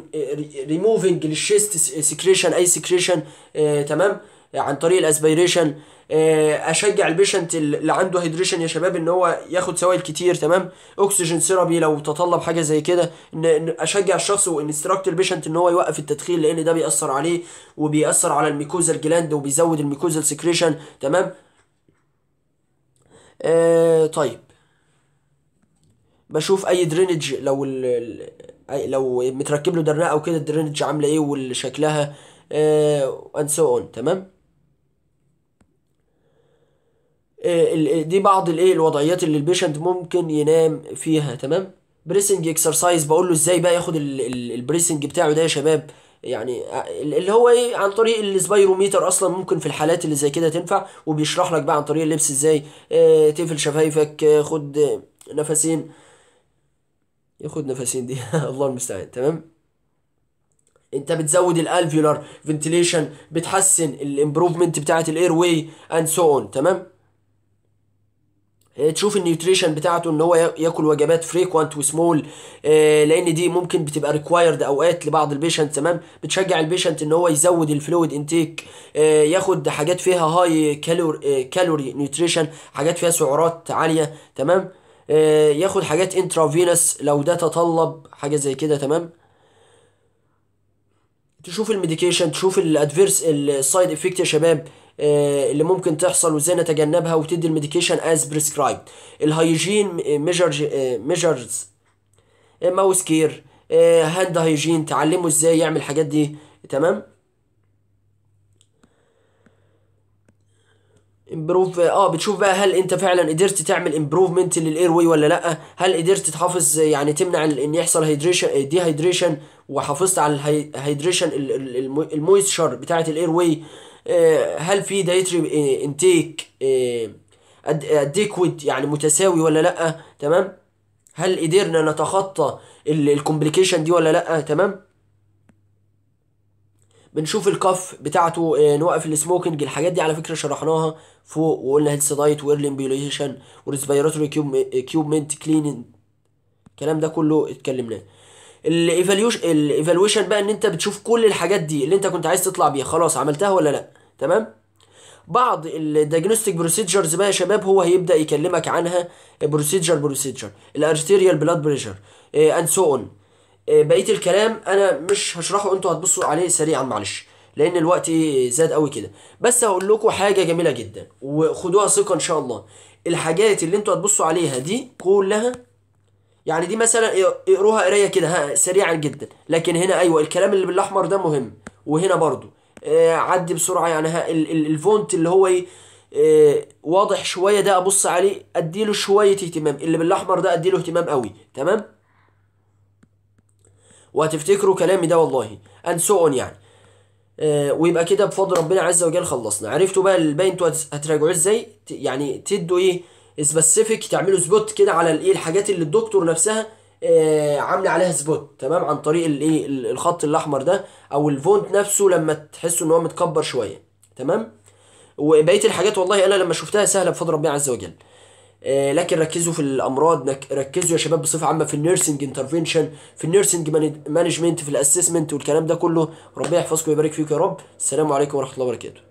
ريموفنج للشيست سكريشن اي سكريشن آه، تمام عن طريق الاسبيريشن آه، اشجع البيشنت اللي عنده هيدريشن يا شباب ان هو ياخد سوائل كتير تمام اكسجين ثيرابي لو تطلب حاجه زي كده ان اشجع الشخص وانستراكت البيشنت ان هو يوقف التدخين لان ده بيأثر عليه وبيأثر على الميكوزال جلاند وبيزود الميكوزال سكريشن تمام آه طيب بشوف اي درينج لو الـ لو متركب له درناء او كده الدرينج عامله ايه وشكلها اند سو اون تمام آه، دي بعض الايه الوضعيات اللي البيشنت ممكن ينام فيها تمام بريسنج اكسرسايز بقول له ازاي بقى ياخد البريسنج بتاعه ده يا شباب يعني آه، اللي هو ايه عن طريق السبايروميتر اصلا ممكن في الحالات اللي زي كده تنفع وبيشرح لك بقى عن طريق اللبس ازاي اه تقفل شفايفك آه، خد نفسين ياخد نفسين دي الله المستعان تمام انت بتزود الالفيولار فنتيليشن بتحسن الامبروفمنت بتاعت الاير واي اند سو اون تمام يعني تشوف النيوتريشن بتاعته ان هو ياكل وجبات فريكوانت وسمول آه، لان دي ممكن بتبقى ريكوايرد اوقات لبعض البيشنت تمام بتشجع البيشنت ان هو يزود الفلويد انتيك آه، ياخد حاجات فيها هاي كالوري نيوتريشن حاجات فيها سعرات عاليه تمام آه، ياخد حاجات انترافينس لو ده تطلب حاجه زي كده تمام تشوف الميديكيشن تشوف الادفيرس السايد افكت يا شباب آه، اللي ممكن تحصل وازاي نتجنبها وتدي الميديكيشن از بريسكرايب الهيجين ميجرز ميجرز ماوس كير هاند هيجين تعلمه ازاي يعمل الحاجات دي تمام امبروف اه بتشوف بقى هل انت فعلا قدرت تعمل امبروفمنت للاير واي ولا لا هل قدرت تحافظ يعني تمنع ان يحصل هيدريشن دي هيدريشن وحافظت على الهيدريشن المويستشر بتاعه الاير آه، واي هل في دايتري انتيك اديكويد يعني متساوي ولا لا تمام هل قدرنا نتخطى الكومبليكيشن دي ولا لا تمام بنشوف الكف بتاعته آه، نوقف السموكنج الحاجات دي على فكره شرحناها فوق وقلنا هيلث دايت وايرلي امبيوليشن وريسبيراتوري كيوبمنت كليننج الكلام ده كله اتكلمناه الايفالويشن بقى ان انت بتشوف كل الحاجات دي اللي انت كنت عايز تطلع بيها خلاص عملتها ولا لا تمام بعض الدياجنوستيك بروسيجرز بقى يا شباب هو هيبدا يكلمك عنها بروسيجر بروسيجر الارتيريال بلاد بريشر اند سو اون آه، بقيه الكلام انا مش هشرحه انتوا هتبصوا عليه سريعا معلش لان الوقت زاد قوي كده بس هقول لكم حاجه جميله جدا وخدوها ثقه ان شاء الله الحاجات اللي انتوا هتبصوا عليها دي كلها يعني دي مثلا اقروها قرايه كده سريعا جدا لكن هنا ايوه الكلام اللي بالاحمر ده مهم وهنا برضو آه عدي بسرعه يعني ال ال الفونت اللي هو آه واضح شويه ده ابص عليه اديله شويه اهتمام اللي بالاحمر ده اديله اهتمام قوي تمام وهتفتكروا كلامي ده والله اند سو اون يعني آه ويبقى كده بفضل ربنا عز وجل خلصنا عرفتوا بقى الباقي انتوا هتراجعوه ازاي يعني تدوا ايه سبيسيفيك تعملوا سبوت كده على الايه الحاجات اللي الدكتور نفسها آه عامله عليها سبوت تمام عن طريق الايه الخط الاحمر ده او الفونت نفسه لما تحسوا ان هو متكبر شويه تمام وبقيه الحاجات والله انا لما شفتها سهله بفضل ربنا عز وجل آه، لكن ركزوا في الامراض ركزوا يا شباب بصفه عامه في النيرسنج انترفينشن في النيرسنج مانجمنت في الاسسمنت والكلام ده كله ربنا يحفظكم ويبارك فيكم يا رب السلام عليكم ورحمه الله وبركاته